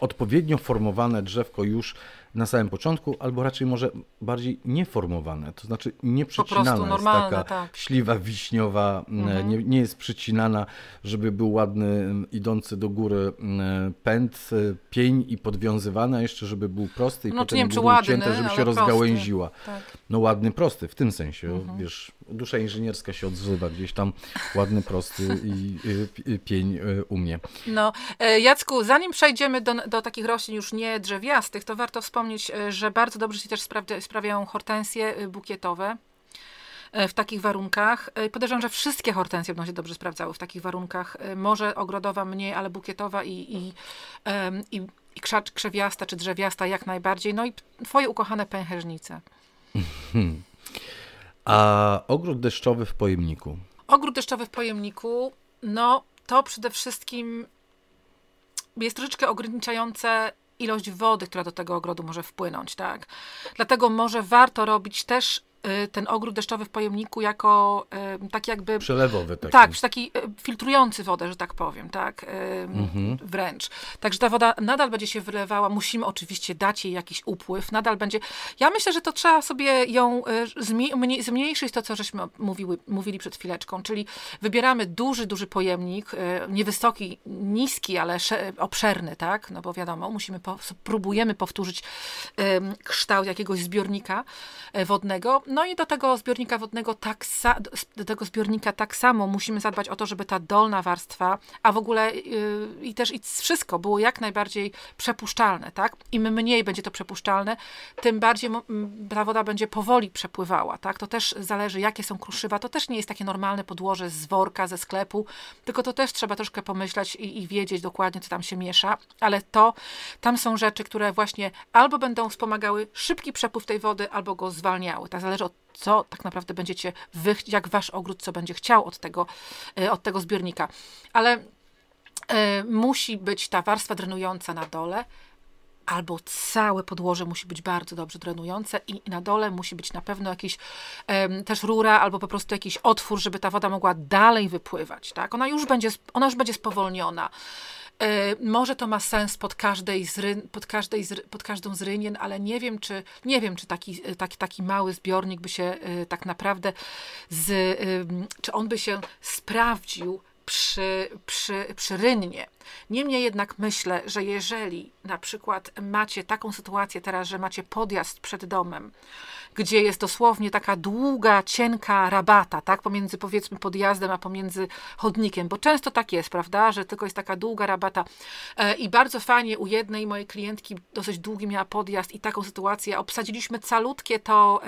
odpowiednio formowane drzewko już na samym początku, albo raczej może bardziej nieformowane, to znaczy nieprzecinana jest normalne, taka tak. śliwa wiśniowa, mm, mhm. nie, nie jest przycinana, żeby był ładny mm, idący do góry mm, pęd, e, pień i podwiązywana jeszcze, żeby był prosty i no, potem nie był ładny, żeby się rozgałęziła. Tak. No ładny, prosty w tym sensie, mhm. wiesz, dusza inżynierska się odzywa gdzieś tam, ładny, prosty i, i, i pień e, u mnie. No, e, Jacku, zanim przejdziemy do, do takich roślin już nie drzewiastych, to warto wspomnieć, wspomnieć, e, że bardzo dobrze się też sprawiają hortensje e, bukietowe e, w takich warunkach. Podejrzewam, że wszystkie hortensje będą się dobrze sprawdzały w takich warunkach. Może ogrodowa mniej, ale bukietowa i, i, i, i krzacz, krzewiasta czy drzewiasta jak najbardziej. No i twoje ukochane pęcherznice. Mhm. A ogród deszczowy w pojemniku? Ogród deszczowy w pojemniku, no to przede wszystkim jest troszeczkę ograniczające ilość wody, która do tego ogrodu może wpłynąć, tak? Dlatego może warto robić też Y, ten ogród deszczowy w pojemniku jako y, tak jakby... Przelewowy taki. Tak, taki y, filtrujący wodę, że tak powiem, tak, mhm. wręcz. Także ta woda nadal będzie się wylewała, musimy oczywiście dać jej jakiś upływ, nadal będzie... Ja myślę, że to trzeba sobie ją zmniejszyć, to co żeśmy mówiły, mówili przed chwileczką, czyli wybieramy duży, duży pojemnik, niewysoki, niski, ale obszerny, tak, no bo wiadomo, musimy, po, próbujemy powtórzyć kształt jakiegoś zbiornika e, wodnego, no i do tego zbiornika wodnego tak do tego zbiornika tak samo musimy zadbać o to, żeby ta dolna warstwa, a w ogóle yy, i też i wszystko było jak najbardziej przepuszczalne, tak? Im mniej będzie to przepuszczalne, tym bardziej ta woda będzie powoli przepływała, tak? To też zależy jakie są kruszywa, to też nie jest takie normalne podłoże z worka, ze sklepu, tylko to też trzeba troszkę pomyśleć i, i wiedzieć dokładnie, co tam się miesza, ale to, tam są rzeczy, które właśnie albo będą wspomagały szybki przepływ tej wody, albo go zwalniały, tak? Zależy co tak naprawdę będziecie wy, jak wasz ogród, co będzie chciał od tego, e, od tego zbiornika. Ale y, musi być ta warstwa drenująca na dole, albo całe podłoże musi być bardzo dobrze drenujące i na dole musi być na pewno jakiś um, też rura albo po prostu jakiś otwór, żeby ta woda mogła dalej wypływać, tak? Ona już będzie, ona już będzie spowolniona. E, może to ma sens pod, każdej z ryn, pod, każdej z, pod każdą z rynien, ale nie wiem, czy, nie wiem, czy taki, e, taki, taki mały zbiornik by się e, tak naprawdę, z, czy on by się sprawdził przy, przy, przy rynnie. Niemniej jednak myślę, że jeżeli na przykład macie taką sytuację teraz, że macie podjazd przed domem, gdzie jest dosłownie taka długa, cienka rabata, tak, pomiędzy powiedzmy podjazdem, a pomiędzy chodnikiem, bo często tak jest, prawda, że tylko jest taka długa rabata e, i bardzo fajnie u jednej mojej klientki dosyć długi miała podjazd i taką sytuację, obsadziliśmy calutkie to,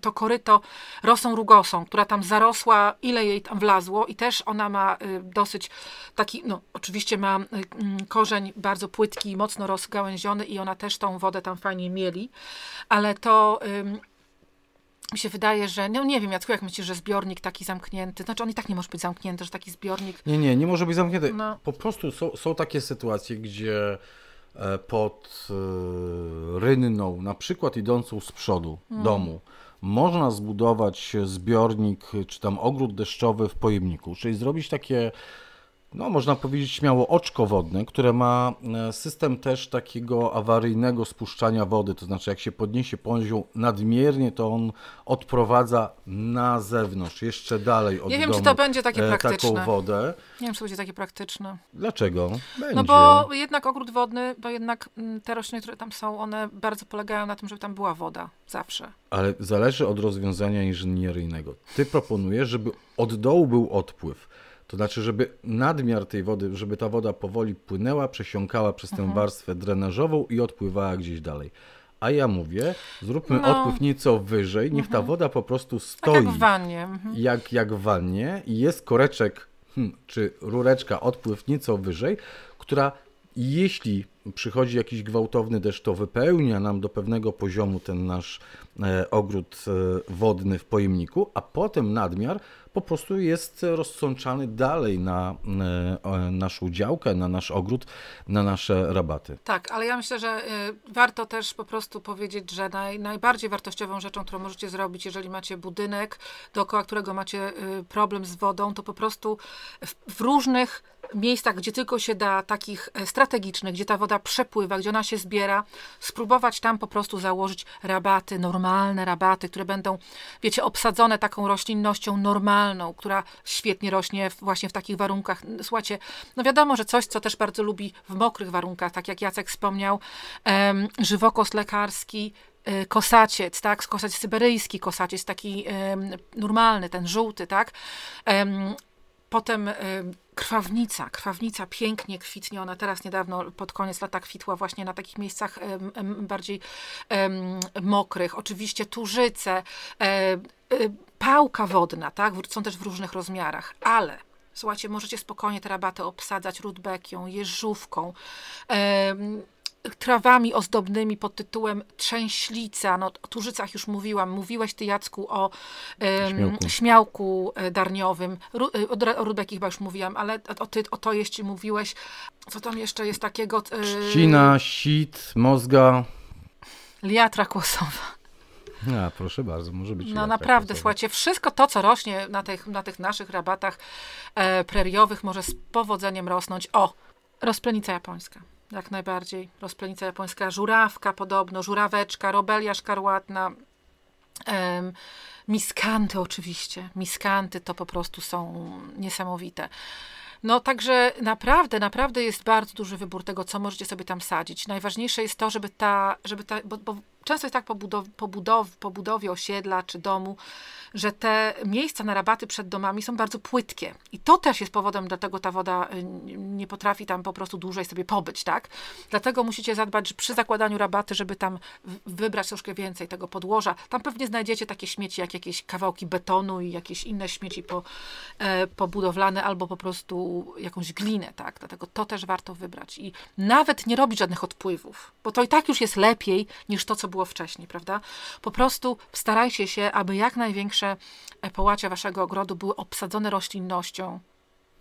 to koryto rosą rugosą, która tam zarosła, ile jej tam wlazło i też ona ma y, dosyć taki, no oczywiście ma y, mm, korzeń bardzo płytki, mocno rozgałęziony i ona też tą wodę tam fajnie mieli, ale to mi się wydaje, że no nie wiem, Jacku, jak myślisz, że zbiornik taki zamknięty, znaczy on i tak nie może być zamknięty, że taki zbiornik... Nie, nie, nie może być zamknięty. No. Po prostu są, są takie sytuacje, gdzie e, pod e, rynną, na przykład idącą z przodu mm. domu, można zbudować zbiornik czy tam ogród deszczowy w pojemniku, czyli zrobić takie no można powiedzieć śmiało oczko wodne, które ma e, system też takiego awaryjnego spuszczania wody, to znaczy jak się podniesie poziom nadmiernie, to on odprowadza na zewnątrz, jeszcze dalej od Nie wiem, domu, czy to będzie takie e, praktyczne. Taką wodę. Nie wiem, czy to będzie takie praktyczne. Dlaczego? No będzie. No bo jednak ogród wodny, bo jednak mm, te rośliny, które tam są, one bardzo polegają na tym, żeby tam była woda zawsze. Ale zależy od rozwiązania inżynieryjnego. Ty proponujesz, żeby od dołu był odpływ to znaczy, żeby nadmiar tej wody, żeby ta woda powoli płynęła, przesiąkała przez tę mhm. warstwę drenażową i odpływała gdzieś dalej. A ja mówię, zróbmy no. odpływ nieco wyżej, niech ta mhm. woda po prostu stoi. Tak jak w wannie. Mhm. Jak, jak w wannie i jest koreczek, hmm, czy rureczka, odpływ nieco wyżej, która jeśli przychodzi jakiś gwałtowny deszcz, to wypełnia nam do pewnego poziomu ten nasz e, ogród e, wodny w pojemniku, a potem nadmiar po prostu jest rozsączany dalej na e, naszą działkę, na nasz ogród, na nasze rabaty. Tak, ale ja myślę, że warto też po prostu powiedzieć, że naj, najbardziej wartościową rzeczą, którą możecie zrobić, jeżeli macie budynek, dookoła którego macie problem z wodą, to po prostu w, w różnych miejscach, gdzie tylko się da, takich strategicznych, gdzie ta woda woda przepływa, gdzie ona się zbiera, spróbować tam po prostu założyć rabaty, normalne rabaty, które będą, wiecie, obsadzone taką roślinnością normalną, która świetnie rośnie właśnie w takich warunkach. Słuchajcie, no wiadomo, że coś, co też bardzo lubi w mokrych warunkach, tak jak Jacek wspomniał, em, żywokost lekarski, y, kosaciec, tak, kosaciec syberyjski, kosaciec taki normalny, ten żółty, tak, Potem e, krwawnica, krwawnica pięknie kwitnie, ona teraz niedawno pod koniec lata kwitła właśnie na takich miejscach bardziej mokrych. Oczywiście tużyce, e, e, pałka wodna, tak, są też w różnych rozmiarach, ale Słuchajcie, możecie spokojnie te rabaty obsadzać rudbekią, jeżówką, trawami ozdobnymi pod tytułem Trzęślica. No, o Turzycach już mówiłam. Mówiłeś ty, Jacku, o śmiałku. śmiałku. E, darniowym. Ru, e, o, o chyba już mówiłam, ale o, ty, o to jeszcze mówiłeś. Co tam jeszcze jest takiego? E, Trzcina, sit, mozga. Liatra kłosowa. A, proszę bardzo, może być. No naprawdę, kłosowa. słuchajcie, wszystko to, co rośnie na tych, na tych naszych rabatach e, preriowych, może z powodzeniem rosnąć. O, rozplenica japońska. Jak najbardziej. Rozplenica japońska, żurawka podobno, żuraweczka, robelia szkarłatna, em, miskanty oczywiście. Miskanty to po prostu są niesamowite. No także naprawdę, naprawdę jest bardzo duży wybór tego, co możecie sobie tam sadzić. Najważniejsze jest to, żeby ta, żeby ta bo, bo Często jest tak po, budow, po, budow, po budowie osiedla czy domu, że te miejsca na rabaty przed domami są bardzo płytkie. I to też jest powodem, dlaczego ta woda y, nie potrafi tam po prostu dłużej sobie pobyć, tak? Dlatego musicie zadbać przy zakładaniu rabaty, żeby tam wybrać troszkę więcej tego podłoża. Tam pewnie znajdziecie takie śmieci, jak jakieś kawałki betonu i jakieś inne śmieci po, e, pobudowlane albo po prostu jakąś glinę, tak? Dlatego to też warto wybrać. I nawet nie robić żadnych odpływów, bo to i tak już jest lepiej niż to, co było było wcześniej, prawda? Po prostu starajcie się, aby jak największe e, połacia waszego ogrodu były obsadzone roślinnością,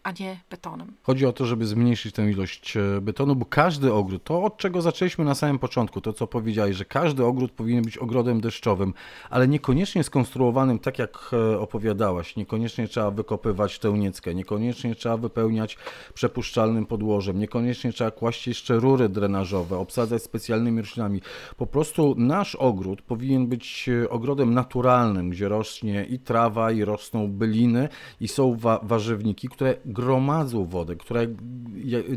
a nie betonem. Chodzi o to, żeby zmniejszyć tę ilość e, betonu, bo każdy ogród, to od czego zaczęliśmy na samym początku, to co powiedziałeś, że każdy ogród powinien być ogrodem deszczowym, ale niekoniecznie skonstruowanym tak jak e, opowiadałaś. Niekoniecznie trzeba wykopywać tę nieckę, niekoniecznie trzeba wypełniać przepuszczalnym podłożem, niekoniecznie trzeba kłaść jeszcze rury drenażowe, obsadzać specjalnymi roślinami. Po prostu nasz ogród powinien być e, ogrodem naturalnym, gdzie rośnie i trawa, i rosną byliny, i są wa warzywniki, które gromadzą wodę, które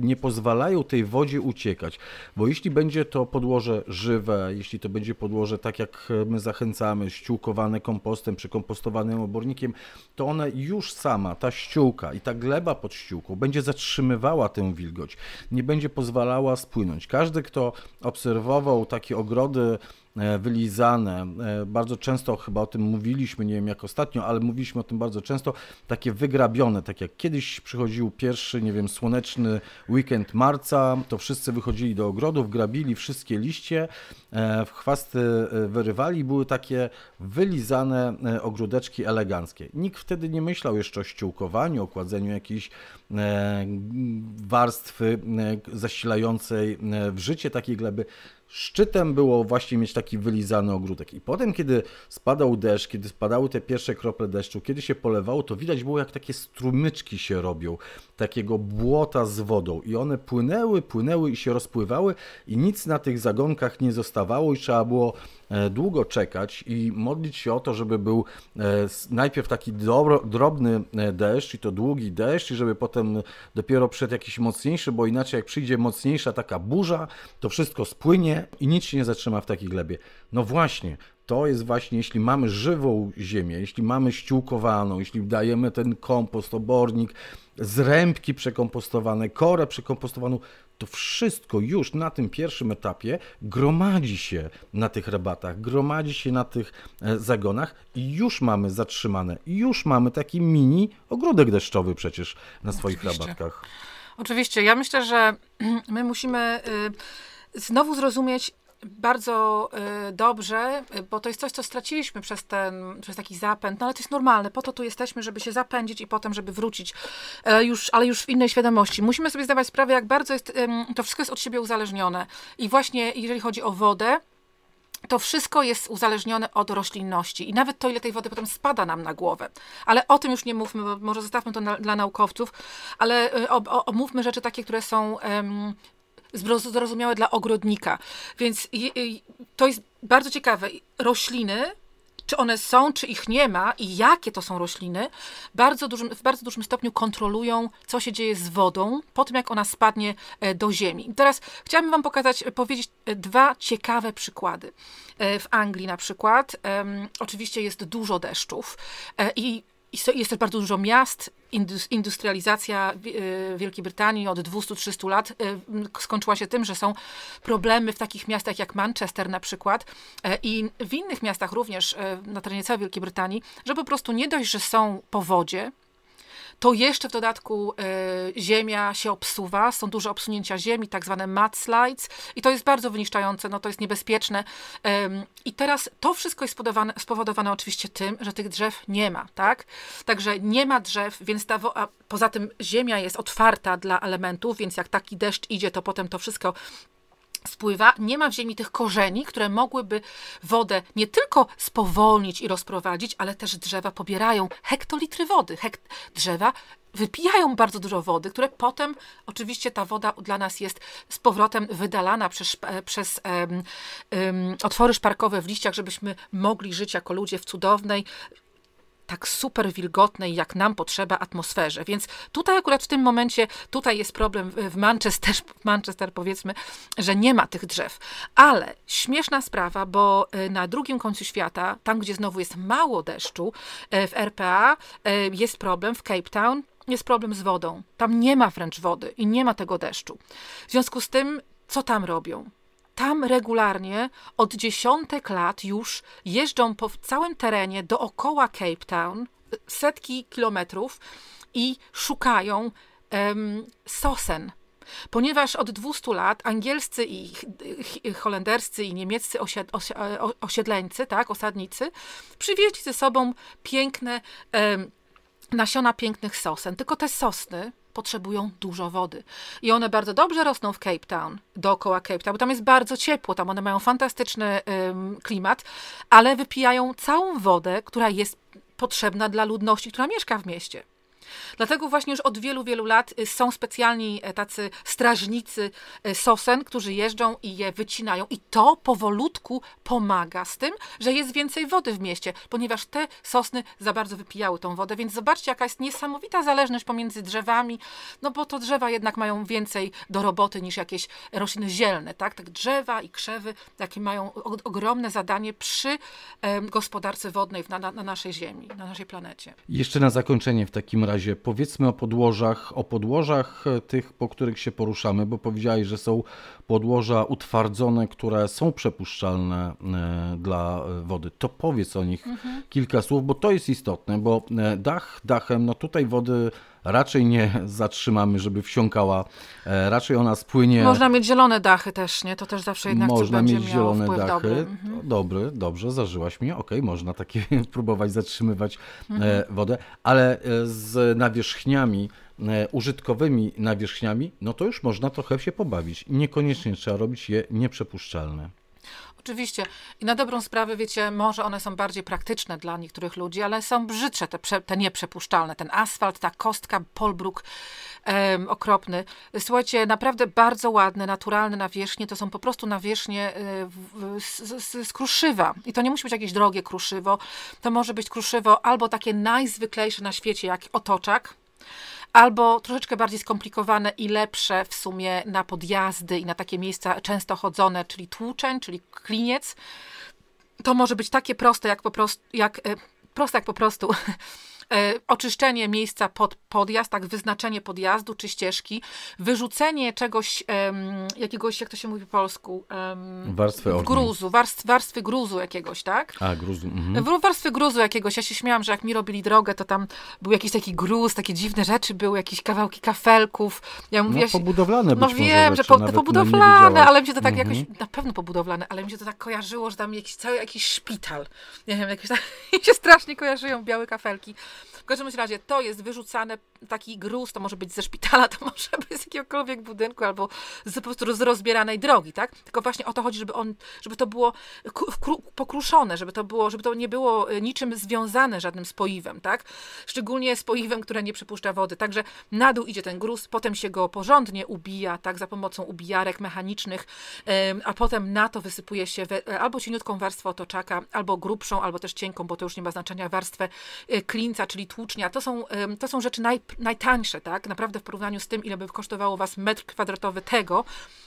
nie pozwalają tej wodzie uciekać, bo jeśli będzie to podłoże żywe, jeśli to będzie podłoże tak jak my zachęcamy, ściółkowane kompostem, przykompostowanym obornikiem, to one już sama, ta ściółka i ta gleba pod ściółką będzie zatrzymywała tę wilgoć, nie będzie pozwalała spłynąć. Każdy, kto obserwował takie ogrody, E, wylizane. E, bardzo często chyba o tym mówiliśmy, nie wiem jak ostatnio, ale mówiliśmy o tym bardzo często, takie wygrabione, tak jak kiedyś przychodził pierwszy, nie wiem, słoneczny weekend marca, to wszyscy wychodzili do ogrodów, grabili wszystkie liście, e, w chwasty wyrywali, były takie wylizane ogródeczki eleganckie. Nikt wtedy nie myślał jeszcze o ściółkowaniu, o kładzeniu jakiejś warstwy zasilającej w życie takiej gleby szczytem było właśnie mieć taki wylizany ogródek. I potem, kiedy spadał deszcz, kiedy spadały te pierwsze krople deszczu, kiedy się polewało, to widać było, jak takie strumyczki się robią, takiego błota z wodą. I one płynęły, płynęły i się rozpływały i nic na tych zagonkach nie zostawało i trzeba było E, długo czekać i modlić się o to, żeby był e, najpierw taki dobro, drobny e, deszcz i to długi deszcz i żeby potem dopiero przed jakiś mocniejszy, bo inaczej jak przyjdzie mocniejsza taka burza, to wszystko spłynie i nic się nie zatrzyma w takiej glebie. No właśnie, to jest właśnie, jeśli mamy żywą ziemię, jeśli mamy ściółkowaną, jeśli dajemy ten kompost, obornik, zrębki przekompostowane, korę przekompostowaną, to wszystko już na tym pierwszym etapie gromadzi się na tych rabatach, gromadzi się na tych e, zagonach i już mamy zatrzymane, już mamy taki mini ogródek deszczowy przecież na swoich Oczywiście. rabatkach. Oczywiście, ja myślę, że [clears throat] my musimy y, znowu zrozumieć, bardzo y, dobrze, y, bo to jest coś, co straciliśmy przez, ten, przez taki zapęd, no ale to jest normalne, po to tu jesteśmy, żeby się zapędzić i potem, żeby wrócić, e, już, ale już w innej świadomości. Musimy sobie zdawać sprawę, jak bardzo jest, to wszystko jest od siebie uzależnione. I właśnie jeżeli chodzi o wodę, to wszystko jest uzależnione od roślinności i nawet to, ile tej wody potem spada nam na głowę. Ale o tym już nie mówmy, bo może zostawmy to na, dla naukowców, ale y, omówmy rzeczy takie, które są um, zrozumiałe dla ogrodnika. Więc to jest bardzo ciekawe. Rośliny, czy one są, czy ich nie ma i jakie to są rośliny, bardzo dużym, w bardzo dużym stopniu kontrolują, co się dzieje z wodą po tym, jak ona spadnie e, do ziemi. Teraz chciałabym Wam pokazać, e, powiedzieć e, dwa ciekawe przykłady. W Anglii na przykład oczywiście jest dużo deszczów i jest też bardzo dużo miast. Industrializacja e, Wielkiej Brytanii od 200-300 lat e, skończyła się tym, że są problemy w takich miastach jak Manchester na przykład e, i w innych miastach również na terenie całej Wielkiej Brytanii, że po prostu nie dość, że są powodzie, to jeszcze w dodatku e, ziemia się obsuwa, są duże obsunięcia ziemi, tak zwane mudslides i to jest bardzo wyniszczające, no to jest niebezpieczne. I teraz to wszystko jest spowodowane oczywiście tym, że tych drzew nie ma, tak? Także nie ma drzew, więc ta poza tym ziemia jest otwarta dla elementów, więc jak taki deszcz idzie, to potem to wszystko spływa, nie ma w ziemi tych korzeni, które mogłyby wodę nie tylko spowolnić i rozprowadzić, ale też drzewa pobierają hektolitry wody. Hekt drzewa wypijają bardzo dużo wody, które potem oczywiście ta woda dla nas jest z powrotem wydalana przez, e, przez um, um, otwory szparkowe w liściach, żebyśmy mogli żyć jako ludzie w cudownej, tak super wilgotnej, jak nam potrzeba, atmosferze. Więc tutaj akurat w tym momencie, tutaj jest problem w Manchester, [laughs] Manchester powiedzmy, że nie ma tych drzew. Ale śmieszna sprawa, bo e, na drugim końcu świata, tam gdzie znowu jest mało deszczu, e, w RPA e, jest problem, w Cape Town jest problem z wodą. Tam nie ma wręcz wody i nie ma tego deszczu. W związku z tym, co tam robią? Tam regularnie od dziesiątek lat już jeżdżą po całym terenie dookoła Cape Town y, setki kilometrów i szukają sosen. Ponieważ od 200 lat angielscy i holenderscy i niemieccy osied, e, osiedleńcy, tak, osadnicy, przywieźli ze sobą piękne nasiona pięknych sosen. Tylko te sosny potrzebują dużo wody. I one bardzo dobrze rosną w Cape Town, dookoła Cape Town, bo tam jest bardzo ciepło, tam one mają fantastyczny ym, klimat, ale wypijają całą wodę, która jest potrzebna dla ludności, która mieszka w mieście. Dlatego właśnie już od wielu, wielu lat y, są specjalni e, tacy strażnicy e, sosen, którzy jeżdżą i je wycinają. I to powolutku pomaga z tym, że jest więcej wody w mieście, ponieważ te sosny za bardzo wypijały tą wodę. Więc zobaczcie, jaka jest niesamowita zależność pomiędzy drzewami, no bo to drzewa jednak mają więcej do roboty niż jakieś rośliny zielne, tak? tak drzewa i krzewy, jakie mają ogromne zadanie przy gospodarce wodnej na, na, na naszej ziemi, na naszej planecie. Jeszcze na zakończenie w takim razie razie powiedzmy o podłożach, o podłożach e, tych, po których się poruszamy, bo powiedziałeś, że są podłoża utwardzone, które są przepuszczalne e, dla e, wody. To powiedz o nich mhm. kilka słów, bo to jest istotne, bo dach dachem, no tutaj wody raczej nie zatrzymamy, żeby wsiąkała, e, raczej ona spłynie. Można mieć zielone dachy też, nie? To też zawsze jednak Można mieć zielone dachy. Dobry. Mhm. dobry, dobrze, zażyłaś mnie, okej, okay, można takie [laughs] próbować zatrzymywać e, mhm. wodę, ale e, z nawierzchniami użytkowymi nawierzchniami, no to już można trochę się pobawić. Niekoniecznie trzeba robić je nieprzepuszczalne rzeczywiście. I na dobrą sprawę, wiecie, może one są bardziej praktyczne dla niektórych ludzi, ale są brzydsze, te, te nieprzepuszczalne. Ten asfalt, ta kostka, polbruk em, okropny. Słuchajcie, naprawdę bardzo ładne, naturalne nawierzchnie. To są po prostu nawierzchnie e, z, z, z kruszywa. I to nie musi być jakieś drogie kruszywo. To może być kruszywo albo takie najzwyklejsze na świecie, jak otoczak, albo troszeczkę bardziej skomplikowane i lepsze w sumie na podjazdy i na takie miejsca często chodzone, czyli tłuczeń, czyli kliniec. To może być takie proste jak po prostu, jak, e, proste jak po prostu [laughs] E, oczyszczenie miejsca pod podjazd, tak, wyznaczenie podjazdu czy ścieżki, wyrzucenie czegoś, jakiegoś, jak to się mówi po polsku, warstwy ognia. gruzu, warstw, warstwy gruzu jakiegoś, tak? A, gruzu. Mhm. Warstwy gruzu jakiegoś. Ja się śmiałam, że jak mi robili drogę, to tam był jakiś taki gruz, takie dziwne rzeczy były, jakieś kawałki kafelków. Ja mówię, no, pobudowlane no być No wiem, że po, pobudowlane, ale mi się to tak mhm. jakoś, na pewno pobudowlane, ale mi się to tak kojarzyło, że tam jakiś, cały jakiś szpital. Nie wiem, jakieś tak, [laughs] się strasznie kojarzyją białe kafelki. W każdym razie to jest wyrzucane taki gruz, to może być ze szpitala, to [laughs] może być z jakiegokolwiek budynku albo z, po prostu z rozbieranej drogi, tak? Tylko właśnie o to chodzi, żeby on, żeby to było pokruszone, żeby to było, żeby to nie było e, niczym związane żadnym spoiwem, tak? Szczególnie spoiwem, które nie przepuszcza wody. Także na dół idzie ten gruz, potem się go porządnie ubija, tak? Za pomocą ubijarek mechanicznych, a potem na to wysypuje się we, e, albo cieniutką warstwę otoczaka, albo grubszą, albo też cienką, bo to już nie ma znaczenia, warstwę e, klinca, czyli tłucznia. To są, to są rzeczy naj najtańsze, tak? Naprawdę w porównaniu z tym, ile by kosztowało Was metr kwadratowy tego,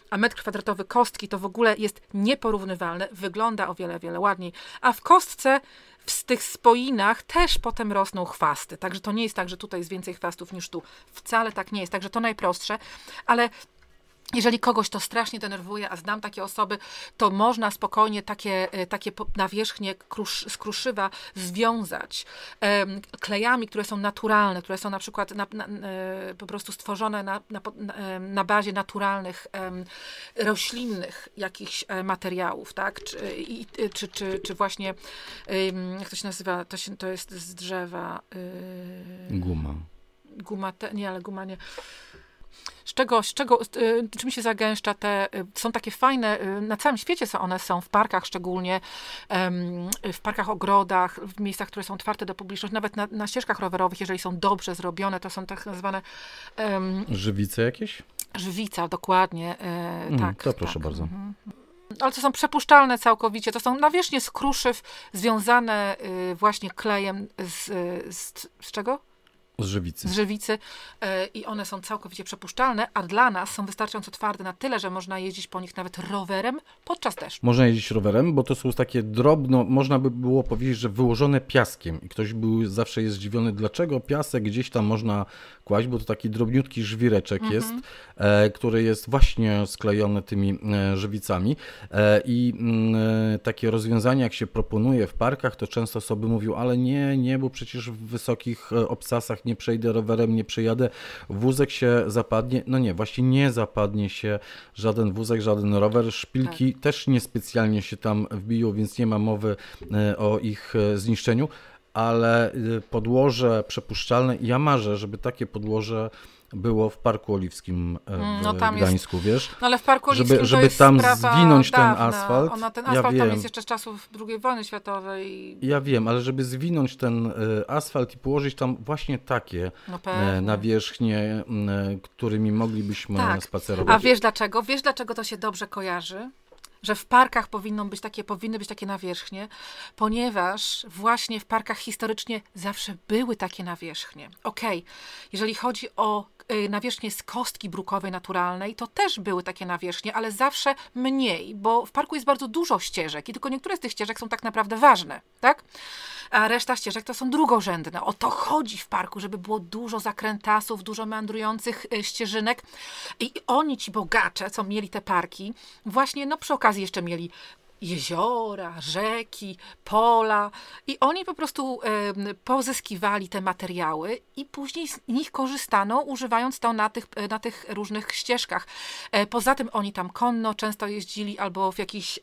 a metr kwadratowy kostki to w ogóle jest nieporównywalne, wygląda o wiele, wiele ładniej. A w kostce, w tych spoinach też potem rosną chwasty. Także to nie jest tak, że tutaj jest więcej chwastów niż tu. Wcale tak nie jest. Także to najprostsze, ale jeżeli kogoś to strasznie denerwuje, a znam takie osoby, to można spokojnie takie, e, takie nawierzchnie krusz, z kruszywa związać um, klejami, które są naturalne, które są na przykład na, na, e, po prostu stworzone na, na, na bazie naturalnych um, roślinnych jakichś e, materiałów, tak? Czy, i, czy, czy, czy właśnie, um, jak to się nazywa, to, się, to jest z drzewa. Y, guma. Guma, te, nie, ale guma nie z czego, z czego, y, czym się zagęszcza te, y, są takie fajne, y, na całym świecie są one są, w parkach szczególnie, w parkach, ogrodach, w miejscach, które są otwarte do publiczności, nawet na, na ścieżkach rowerowych, jeżeli są dobrze zrobione, to są tak zwane... Um, Żywice jakieś? Żywica, dokładnie, mm, tak. To proszę tak. bardzo. Mhm ale to są przepuszczalne całkowicie. To są nawierzchnie z kruszyw związane właśnie klejem z, z, z czego? Z żywicy. Z żywicy e, i one są całkowicie przepuszczalne, a dla nas są wystarczająco twarde na tyle, że można jeździć po nich nawet rowerem podczas deszczu. Można jeździć rowerem, bo to są takie drobno, można by było powiedzieć, że wyłożone piaskiem i ktoś był zawsze jest zdziwiony, dlaczego piasek gdzieś tam można kłaść, bo to taki drobniutki żwireczek mm -hmm. jest, e, który jest właśnie sklejony tymi e, żywicami e, i mm, e, takie rozwiązania, jak się proponuje w parkach, to często osoby mówią, ale nie, nie, bo przecież w wysokich obsasach nie nie przejdę rowerem, nie przejadę, wózek się zapadnie. No nie, właśnie nie zapadnie się żaden wózek, żaden rower. Szpilki tak. też niespecjalnie się tam wbiją, więc nie ma mowy e, o ich e, zniszczeniu ale e, podłoże przepuszczalne, ja marzę, żeby takie podłoże było w Parku Oliwskim e, w mm, no, Gdańsku, jest... wiesz? No ale w Parku Oliwskim żeby, żeby tam zwinąć dawna. ten asfalt. Ona, ten asfalt ja wiem. tam jest jeszcze z czasów II wojny światowej. Ja wiem, ale żeby zwinąć ten e, asfalt i położyć tam właśnie takie no e, nawierzchnie, którymi moglibyśmy tak. spacerować. A wiesz dlaczego? Wiesz dlaczego to się dobrze kojarzy? że w parkach powinno być takie, powinny być takie nawierzchnie, ponieważ właśnie w parkach historycznie zawsze były takie nawierzchnie. Okej, okay. jeżeli chodzi o Y, nawierzchnie z kostki brukowej naturalnej, to też były takie nawierzchnie, ale zawsze mniej, bo w parku jest bardzo dużo ścieżek i tylko niektóre z tych ścieżek są tak naprawdę ważne, tak? A reszta ścieżek to są drugorzędne. O to chodzi w parku, żeby było dużo zakrętasów, dużo meandrujących y, ścieżynek i oni, ci bogacze, co mieli te parki, właśnie no przy okazji jeszcze mieli jeziora, rzeki, pola i oni po prostu pozyskiwali te materiały i później z nich korzystano, używając to na tych, na tych różnych ścieżkach. E, poza tym oni tam konno często jeździli albo w jakichś,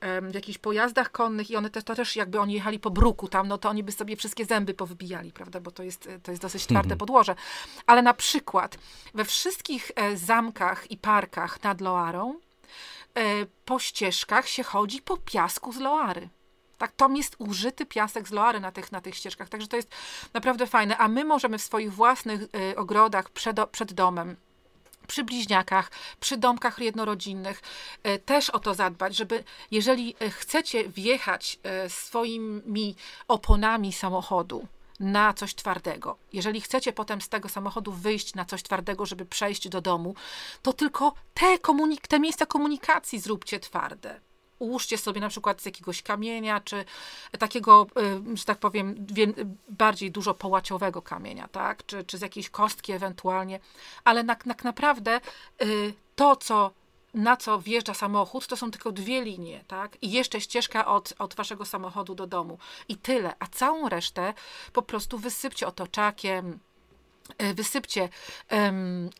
pojazdach konnych i one to też jakby oni jechali po bruku tam, no to oni by sobie wszystkie zęby powybijali, prawda, bo to jest, e, to jest dosyć twarde mhm. podłoże. Ale na przykład we wszystkich e, zamkach i parkach nad Loarą E, po ścieżkach się chodzi po piasku z Loary. Tak, tam jest użyty piasek z Loary na tych, na tych ścieżkach, także to jest naprawdę fajne. A my możemy w swoich własnych e, ogrodach przed, przed domem przy bliźniakach, przy domkach jednorodzinnych e, też o to zadbać, żeby jeżeli chcecie wjechać swoimi oponami samochodu, na coś twardego. Jeżeli chcecie potem z tego samochodu wyjść na coś twardego, żeby przejść do domu, to tylko te, komunik- te miejsca komunikacji zróbcie twarde ułóżcie sobie na przykład z jakiegoś kamienia, czy takiego, y, że tak powiem, bardziej dużo połaciowego kamienia, tak? Czy, czy z jakiejś kostki ewentualnie, ale tak naprawdę y, to, co na co wjeżdża samochód, to są tylko dwie linie, tak? I jeszcze ścieżka od, od waszego samochodu do domu. I tyle. A całą resztę po prostu wysypcie otoczakiem, e, wysypcie um,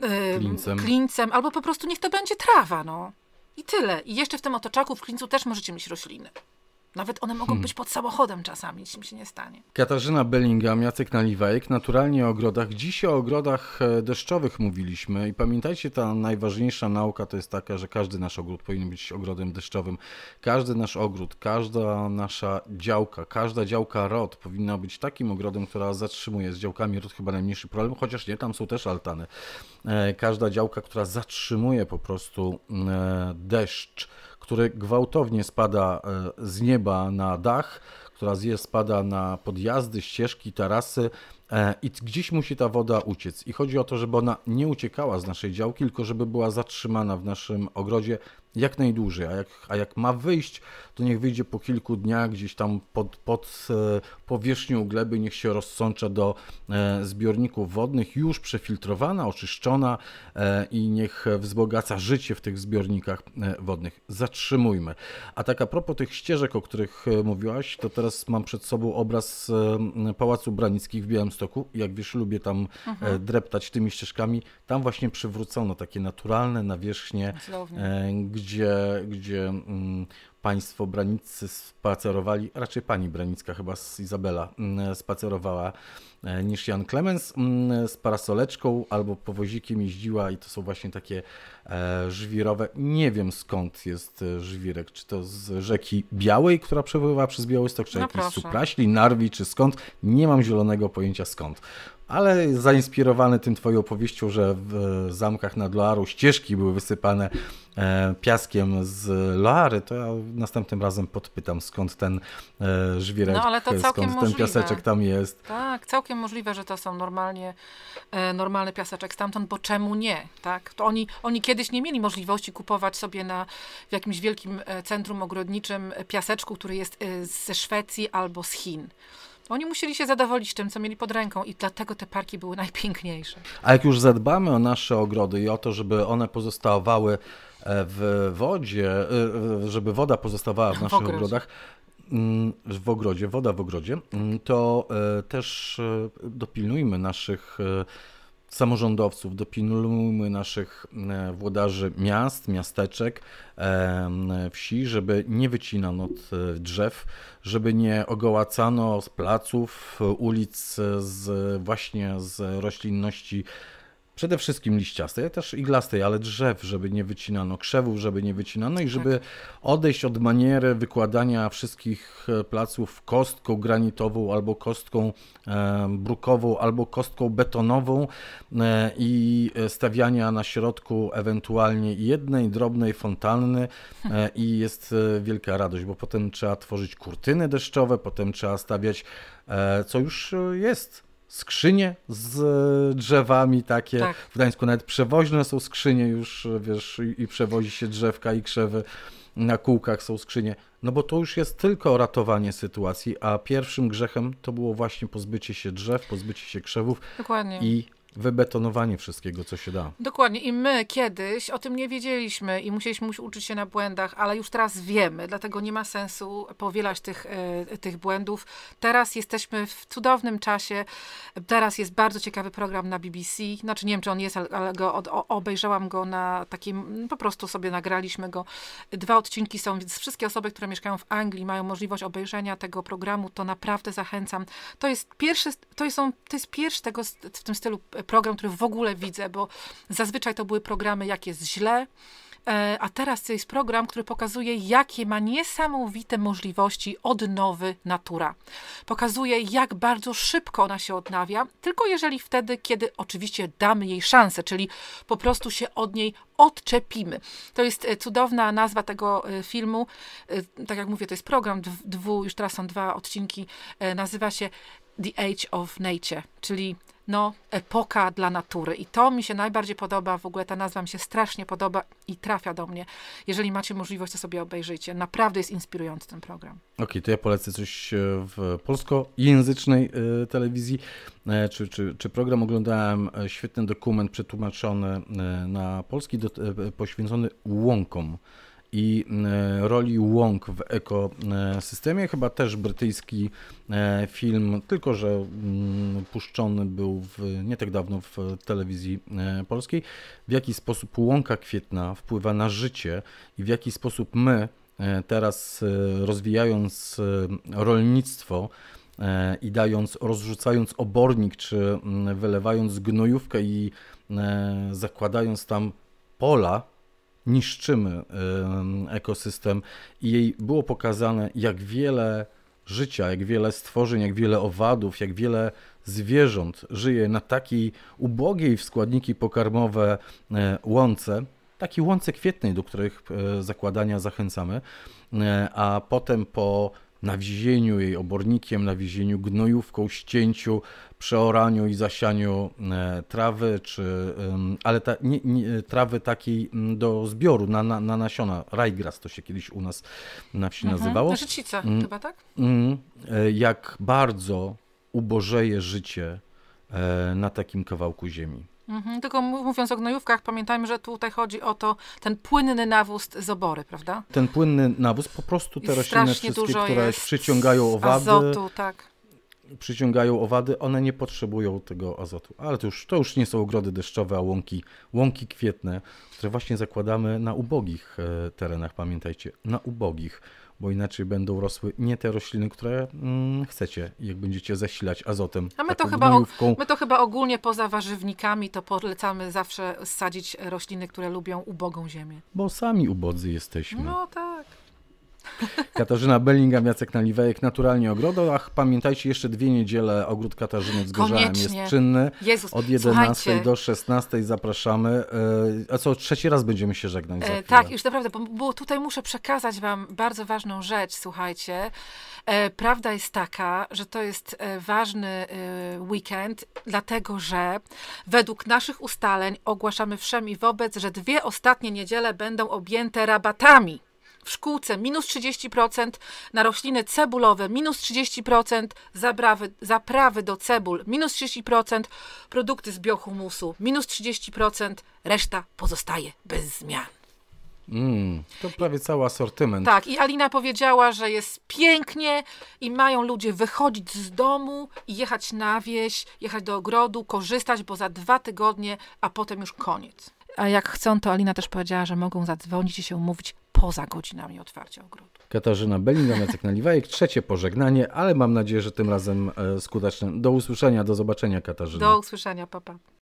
um, klincem. klincem, albo po prostu niech to będzie trawa, no. I tyle. I jeszcze w tym otoczaku, w klincu też możecie mieć rośliny. Nawet one mogą hmm. być pod samochodem czasami, nic im się nie stanie. Katarzyna Bellingham, Jacek Naliwajek, naturalnie o ogrodach. Dziś o ogrodach e, deszczowych mówiliśmy i pamiętajcie, ta najważniejsza nauka to jest taka, że każdy nasz ogród powinien być ogrodem deszczowym. Każdy nasz ogród, każda nasza działka, każda działka rod powinna być takim ogrodem, która zatrzymuje. Z działkami rod chyba najmniejszy problem, chociaż nie, tam są też altany. E, każda działka, która zatrzymuje po prostu e, deszcz, który gwałtownie spada e, z nieba na dach, która jest spada na podjazdy, ścieżki, tarasy e, i gdzieś musi ta woda uciec. I chodzi o to, żeby ona nie uciekała z naszej działki, tylko żeby była zatrzymana w naszym ogrodzie jak najdłużej, a jak, a jak ma wyjść, to niech wyjdzie po kilku dniach gdzieś tam pod, pod e, powierzchnią gleby, niech się rozsącza do e, zbiorników wodnych, już przefiltrowana, oczyszczona e, i niech wzbogaca życie w tych zbiornikach wodnych. Zatrzymujmy. A tak a propos tych ścieżek, o których mówiłaś, to teraz mam przed sobą obraz Pałacu Branickich w Białymstoku. Jak wiesz, lubię tam mhm. dreptać tymi ścieżkami. Tam właśnie przywrócono takie naturalne nawierzchnie, Zlownie. gdzie gdzie, gdzie mm, państwo Branicy spacerowali, raczej pani Branicka chyba z Izabela mm, spacerowała e, niż Jan Clemens mm, z parasoleczką albo powozikiem jeździła i to są właśnie takie e, żwirowe, nie wiem skąd jest e, żwirek, czy to z rzeki Białej, która przepływa przez Białystok, czy no jakiś Supraśli, Narwi, czy skąd, nie mam zielonego pojęcia skąd ale zainspirowany tym twoją opowieścią, że w e, zamkach nad Loaru ścieżki były wysypane e, piaskiem z Loary, to ja następnym razem podpytam, skąd ten e, żwirek, no, skąd ten piaseczek tam jest. Tak, całkiem możliwe, że to są normalnie, normalny piaseczek stamtąd, bo czemu nie? Tak? To oni, oni kiedyś nie mieli możliwości kupować sobie na, w jakimś wielkim centrum ogrodniczym piaseczku, który jest ze Szwecji albo z Chin. Oni musieli się zadowolić tym, co mieli pod ręką i dlatego te parki były najpiękniejsze. A jak już zadbamy o nasze ogrody i o to, żeby one pozostawały e, w wodzie, e, żeby woda pozostawała w naszych w ogrodach, mm, w ogrodzie, woda w ogrodzie, mm, to e, też dopilnujmy naszych samorządowców, dopilnujmy naszych e, włodarzy miast, miasteczek, e, wsi, żeby nie wycinano e, drzew, żeby nie ogołacano z placów, ulic z, właśnie z roślinności Przede wszystkim liściastej, też iglastej, ale drzew, żeby nie wycinano, krzewów, żeby nie wycinano i żeby tak. odejść od maniery wykładania wszystkich e, placów kostką granitową albo kostką e, brukową albo kostką betonową e, i stawiania na środku ewentualnie jednej drobnej fontanny [laughs] i jest wielka radość, bo potem trzeba tworzyć kurtyny deszczowe, potem trzeba stawiać, co już jest skrzynie z e, drzewami takie. Tak. W Gdańsku nawet przewoźne są skrzynie już, e, wiesz, i przewozi się drzewka i krzewy. Na kółkach są skrzynie. No bo to już jest tylko ratowanie sytuacji, a pierwszym grzechem to było właśnie pozbycie się drzew, pozbycie się krzewów Dokładnie. i wybetonowanie wszystkiego, co się da. Dokładnie. I my kiedyś o tym nie wiedzieliśmy i musieliśmy uczyć się na błędach, ale już teraz wiemy, dlatego nie ma sensu powielać tych, e, tych błędów. Teraz jesteśmy w cudownym czasie. Teraz jest bardzo ciekawy program na BBC. Znaczy nie wiem, czy on jest, ale go, obejrzałam go na takim, po prostu sobie nagraliśmy go. Dwa odcinki są, więc wszystkie osoby, które mieszkają w Anglii, mają możliwość obejrzenia tego programu, to naprawdę zachęcam. To jest pierwszy, to, są, to jest pierwszy tego w tym stylu e, program, który w ogóle widzę, bo zazwyczaj to były programy, jak jest źle, e, a teraz to jest program, który pokazuje, jakie ma niesamowite możliwości odnowy natura. Pokazuje, jak bardzo szybko ona się odnawia, tylko jeżeli wtedy, kiedy oczywiście damy jej szansę, czyli po prostu się od niej odczepimy. To jest e, cudowna nazwa tego e, filmu. Tak jak mówię, to jest program dwu, już teraz są dwa odcinki. Nazywa się The Age of Nature, czyli no, epoka dla natury. I to mi się najbardziej podoba, w ogóle ta nazwa mi się strasznie podoba i trafia do mnie. Jeżeli macie możliwość, to sobie obejrzyjcie. Naprawdę jest inspirujący ten program. Okej, okay, to ja polecę coś e, w polskojęzycznej e, telewizji. E, czy, czy, czy program oglądałem świetny dokument przetłumaczony na polski, poświęcony łąkom i e, roli łąk w ekosystemie. Chyba też brytyjski e, film, tylko że mm, puszczony był w, nie tak dawno w telewizji e, polskiej. W jaki sposób łąka kwietna wpływa na życie i w jaki sposób my teraz rozwijając rolnictwo, i dając, rozrzucając obornik, czy mm, wylewając gnojówkę i zakładając tam pola, niszczymy ekosystem i jej było pokazane, jak wiele życia, jak wiele stworzeń, jak wiele owadów, jak wiele zwierząt żyje na takiej ubogiej w składniki pokarmowe e, łące, takiej łące kwietnej, do których e, zakładania zachęcamy, e, a potem po nawizieniu jej obornikiem, nawizieniu gnojówką, ścięciu, przeoraniu i zasianiu e, trawy, czy, ale ta, nie, nie, trawy takiej do zbioru na, na, na nasiona. Rajgras to się kiedyś u nas na wsi mhm. nazywało. Na życica mm, chyba, tak? Mm, e, jak bardzo ubożeje życie e, na takim kawałku ziemi. Mhm, tylko mówiąc o gnojówkach, pamiętajmy, że tutaj chodzi o to, ten płynny nawóz z obory, prawda? Ten płynny nawóz, po prostu te I rośliny wszystkie, które przyciągają owady. Azotu, tak przyciągają owady, one nie potrzebują tego azotu. Ale to już, to już nie są ogrody deszczowe, a łąki, łąki kwietne, które właśnie zakładamy na ubogich e, terenach, pamiętajcie, na ubogich bo inaczej będą rosły nie te rośliny, które mm, chcecie, jak będziecie zasilać azotem. A my to, chyba, my to chyba ogólnie poza warzywnikami to polecamy zawsze sadzić rośliny, które lubią ubogą ziemię. Bo sami ubodzy jesteśmy. No tak. [laughs] Katarzyna Bellingham, Jacek Naliwejek, Naturalnie Ogrodach. Pamiętajcie, jeszcze dwie niedziele Ogród Katarzyny Wzgórzałem jest czynny. Jezus, Od 11 słuchajcie. do 16 zapraszamy. E, a co, trzeci raz będziemy się żegnać e, Tak, już naprawdę, bo tutaj muszę przekazać wam bardzo ważną rzecz, słuchajcie. E, prawda jest taka, że to jest ważny weekend, dlatego że według naszych ustaleń ogłaszamy wszem i wobec, że dwie ostatnie niedziele będą objęte rabatami w szkółce minus 30%, na rośliny cebulowe minus 30%, zabrawy, zaprawy do cebul minus 30%, produkty z biohumusu minus 30%, reszta pozostaje bez zmian. Mm, to prawie cały asortyment. Tak, i Alina powiedziała, że jest pięknie i mają ludzie wychodzić z domu i jechać na wieś, jechać do ogrodu, korzystać, bo za dwa tygodnie, a potem już koniec. A jak chcą, to Alina też powiedziała, że mogą zadzwonić i się umówić poza godzinami otwarcia ogrodu. Katarzyna Bellingham, Jacek Naliwajek, trzecie pożegnanie, ale mam nadzieję, że tym razem e, skuteczne. Do usłyszenia, do zobaczenia Katarzyna. Do usłyszenia, papa.